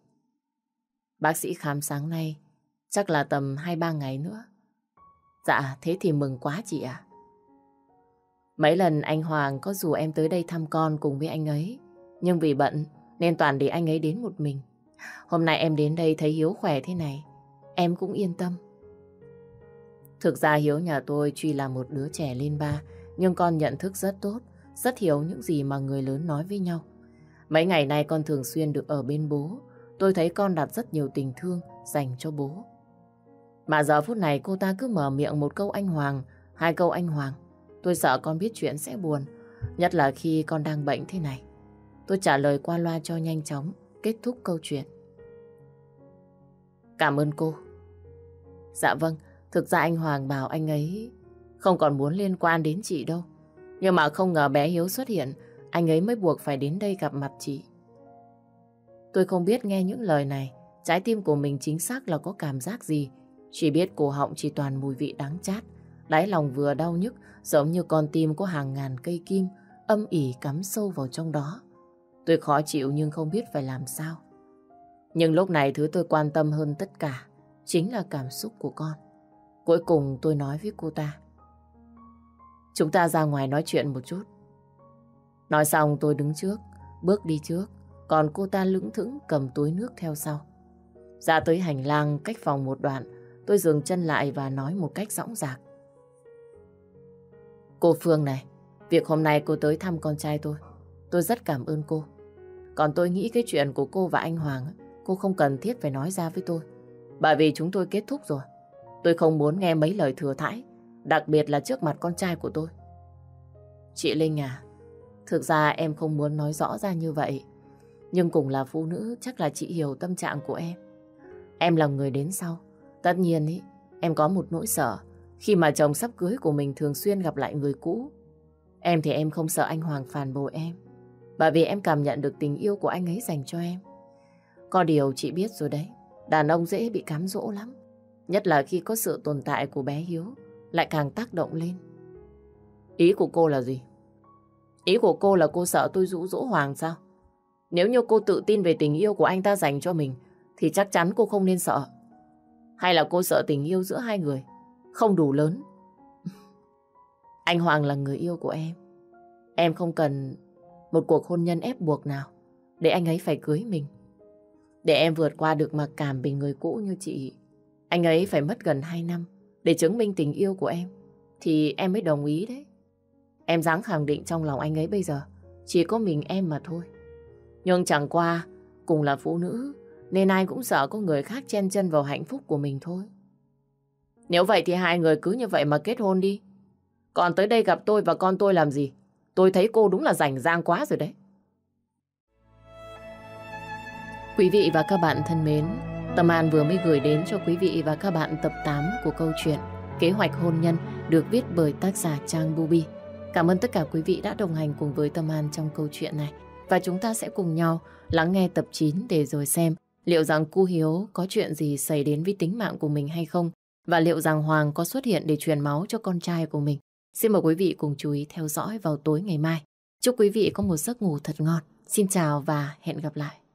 [SPEAKER 1] Bác sĩ khám sáng nay, chắc là tầm 2-3 ngày nữa. Dạ, thế thì mừng quá chị ạ. Mấy lần anh Hoàng có rủ em tới đây thăm con cùng với anh ấy, nhưng vì bận nên toàn để anh ấy đến một mình. Hôm nay em đến đây thấy Hiếu khỏe thế này, em cũng yên tâm. Thực ra Hiếu nhà tôi tuy là một đứa trẻ lên ba, nhưng con nhận thức rất tốt, rất hiểu những gì mà người lớn nói với nhau. Mấy ngày nay con thường xuyên được ở bên bố, tôi thấy con đặt rất nhiều tình thương dành cho bố. Mà giờ phút này cô ta cứ mở miệng một câu anh Hoàng, hai câu anh Hoàng. Tôi sợ con biết chuyện sẽ buồn, nhất là khi con đang bệnh thế này. Tôi trả lời qua loa cho nhanh chóng, kết thúc câu chuyện. Cảm ơn cô. Dạ vâng, Thực ra anh Hoàng bảo anh ấy không còn muốn liên quan đến chị đâu. Nhưng mà không ngờ bé Hiếu xuất hiện, anh ấy mới buộc phải đến đây gặp mặt chị. Tôi không biết nghe những lời này, trái tim của mình chính xác là có cảm giác gì. Chỉ biết cổ họng chỉ toàn mùi vị đắng chát, đáy lòng vừa đau nhức giống như con tim có hàng ngàn cây kim âm ỉ cắm sâu vào trong đó. Tôi khó chịu nhưng không biết phải làm sao. Nhưng lúc này thứ tôi quan tâm hơn tất cả chính là cảm xúc của con. Cuối cùng tôi nói với cô ta. Chúng ta ra ngoài nói chuyện một chút. Nói xong tôi đứng trước, bước đi trước, còn cô ta lững thững cầm túi nước theo sau. Ra tới hành lang cách phòng một đoạn, tôi dừng chân lại và nói một cách rõng rạc. Cô Phương này, việc hôm nay cô tới thăm con trai tôi, tôi rất cảm ơn cô. Còn tôi nghĩ cái chuyện của cô và anh Hoàng, cô không cần thiết phải nói ra với tôi, bởi vì chúng tôi kết thúc rồi. Tôi không muốn nghe mấy lời thừa thãi, đặc biệt là trước mặt con trai của tôi. Chị Linh à, thực ra em không muốn nói rõ ra như vậy. Nhưng cùng là phụ nữ, chắc là chị hiểu tâm trạng của em. Em là người đến sau. Tất nhiên, ý, em có một nỗi sợ khi mà chồng sắp cưới của mình thường xuyên gặp lại người cũ. Em thì em không sợ anh Hoàng phản bội em. Bởi vì em cảm nhận được tình yêu của anh ấy dành cho em. Có điều chị biết rồi đấy, đàn ông dễ bị cám dỗ lắm. Nhất là khi có sự tồn tại của bé Hiếu lại càng tác động lên. Ý của cô là gì? Ý của cô là cô sợ tôi rũ rỗ Hoàng sao? Nếu như cô tự tin về tình yêu của anh ta dành cho mình thì chắc chắn cô không nên sợ. Hay là cô sợ tình yêu giữa hai người không đủ lớn? [LAUGHS] anh Hoàng là người yêu của em. Em không cần một cuộc hôn nhân ép buộc nào để anh ấy phải cưới mình. Để em vượt qua được mặc cảm về người cũ như chị anh ấy phải mất gần 2 năm để chứng minh tình yêu của em. Thì em mới đồng ý đấy. Em dám khẳng định trong lòng anh ấy bây giờ chỉ có mình em mà thôi. Nhưng chẳng qua cùng là phụ nữ nên ai cũng sợ có người khác chen chân vào hạnh phúc của mình thôi. Nếu vậy thì hai người cứ như vậy mà kết hôn đi. Còn tới đây gặp tôi và con tôi làm gì? Tôi thấy cô đúng là rảnh rang quá rồi đấy. Quý vị và các bạn thân mến, Tâm An vừa mới gửi đến cho quý vị và các bạn tập 8 của câu chuyện Kế hoạch hôn nhân được viết bởi tác giả Trang Bubi. Cảm ơn tất cả quý vị đã đồng hành cùng với Tâm An trong câu chuyện này. Và chúng ta sẽ cùng nhau lắng nghe tập 9 để rồi xem liệu rằng cu Hiếu có chuyện gì xảy đến với tính mạng của mình hay không và liệu rằng Hoàng có xuất hiện để truyền máu cho con trai của mình. Xin mời quý vị cùng chú ý theo dõi vào tối ngày mai. Chúc quý vị có một giấc ngủ thật ngon. Xin chào và hẹn gặp lại.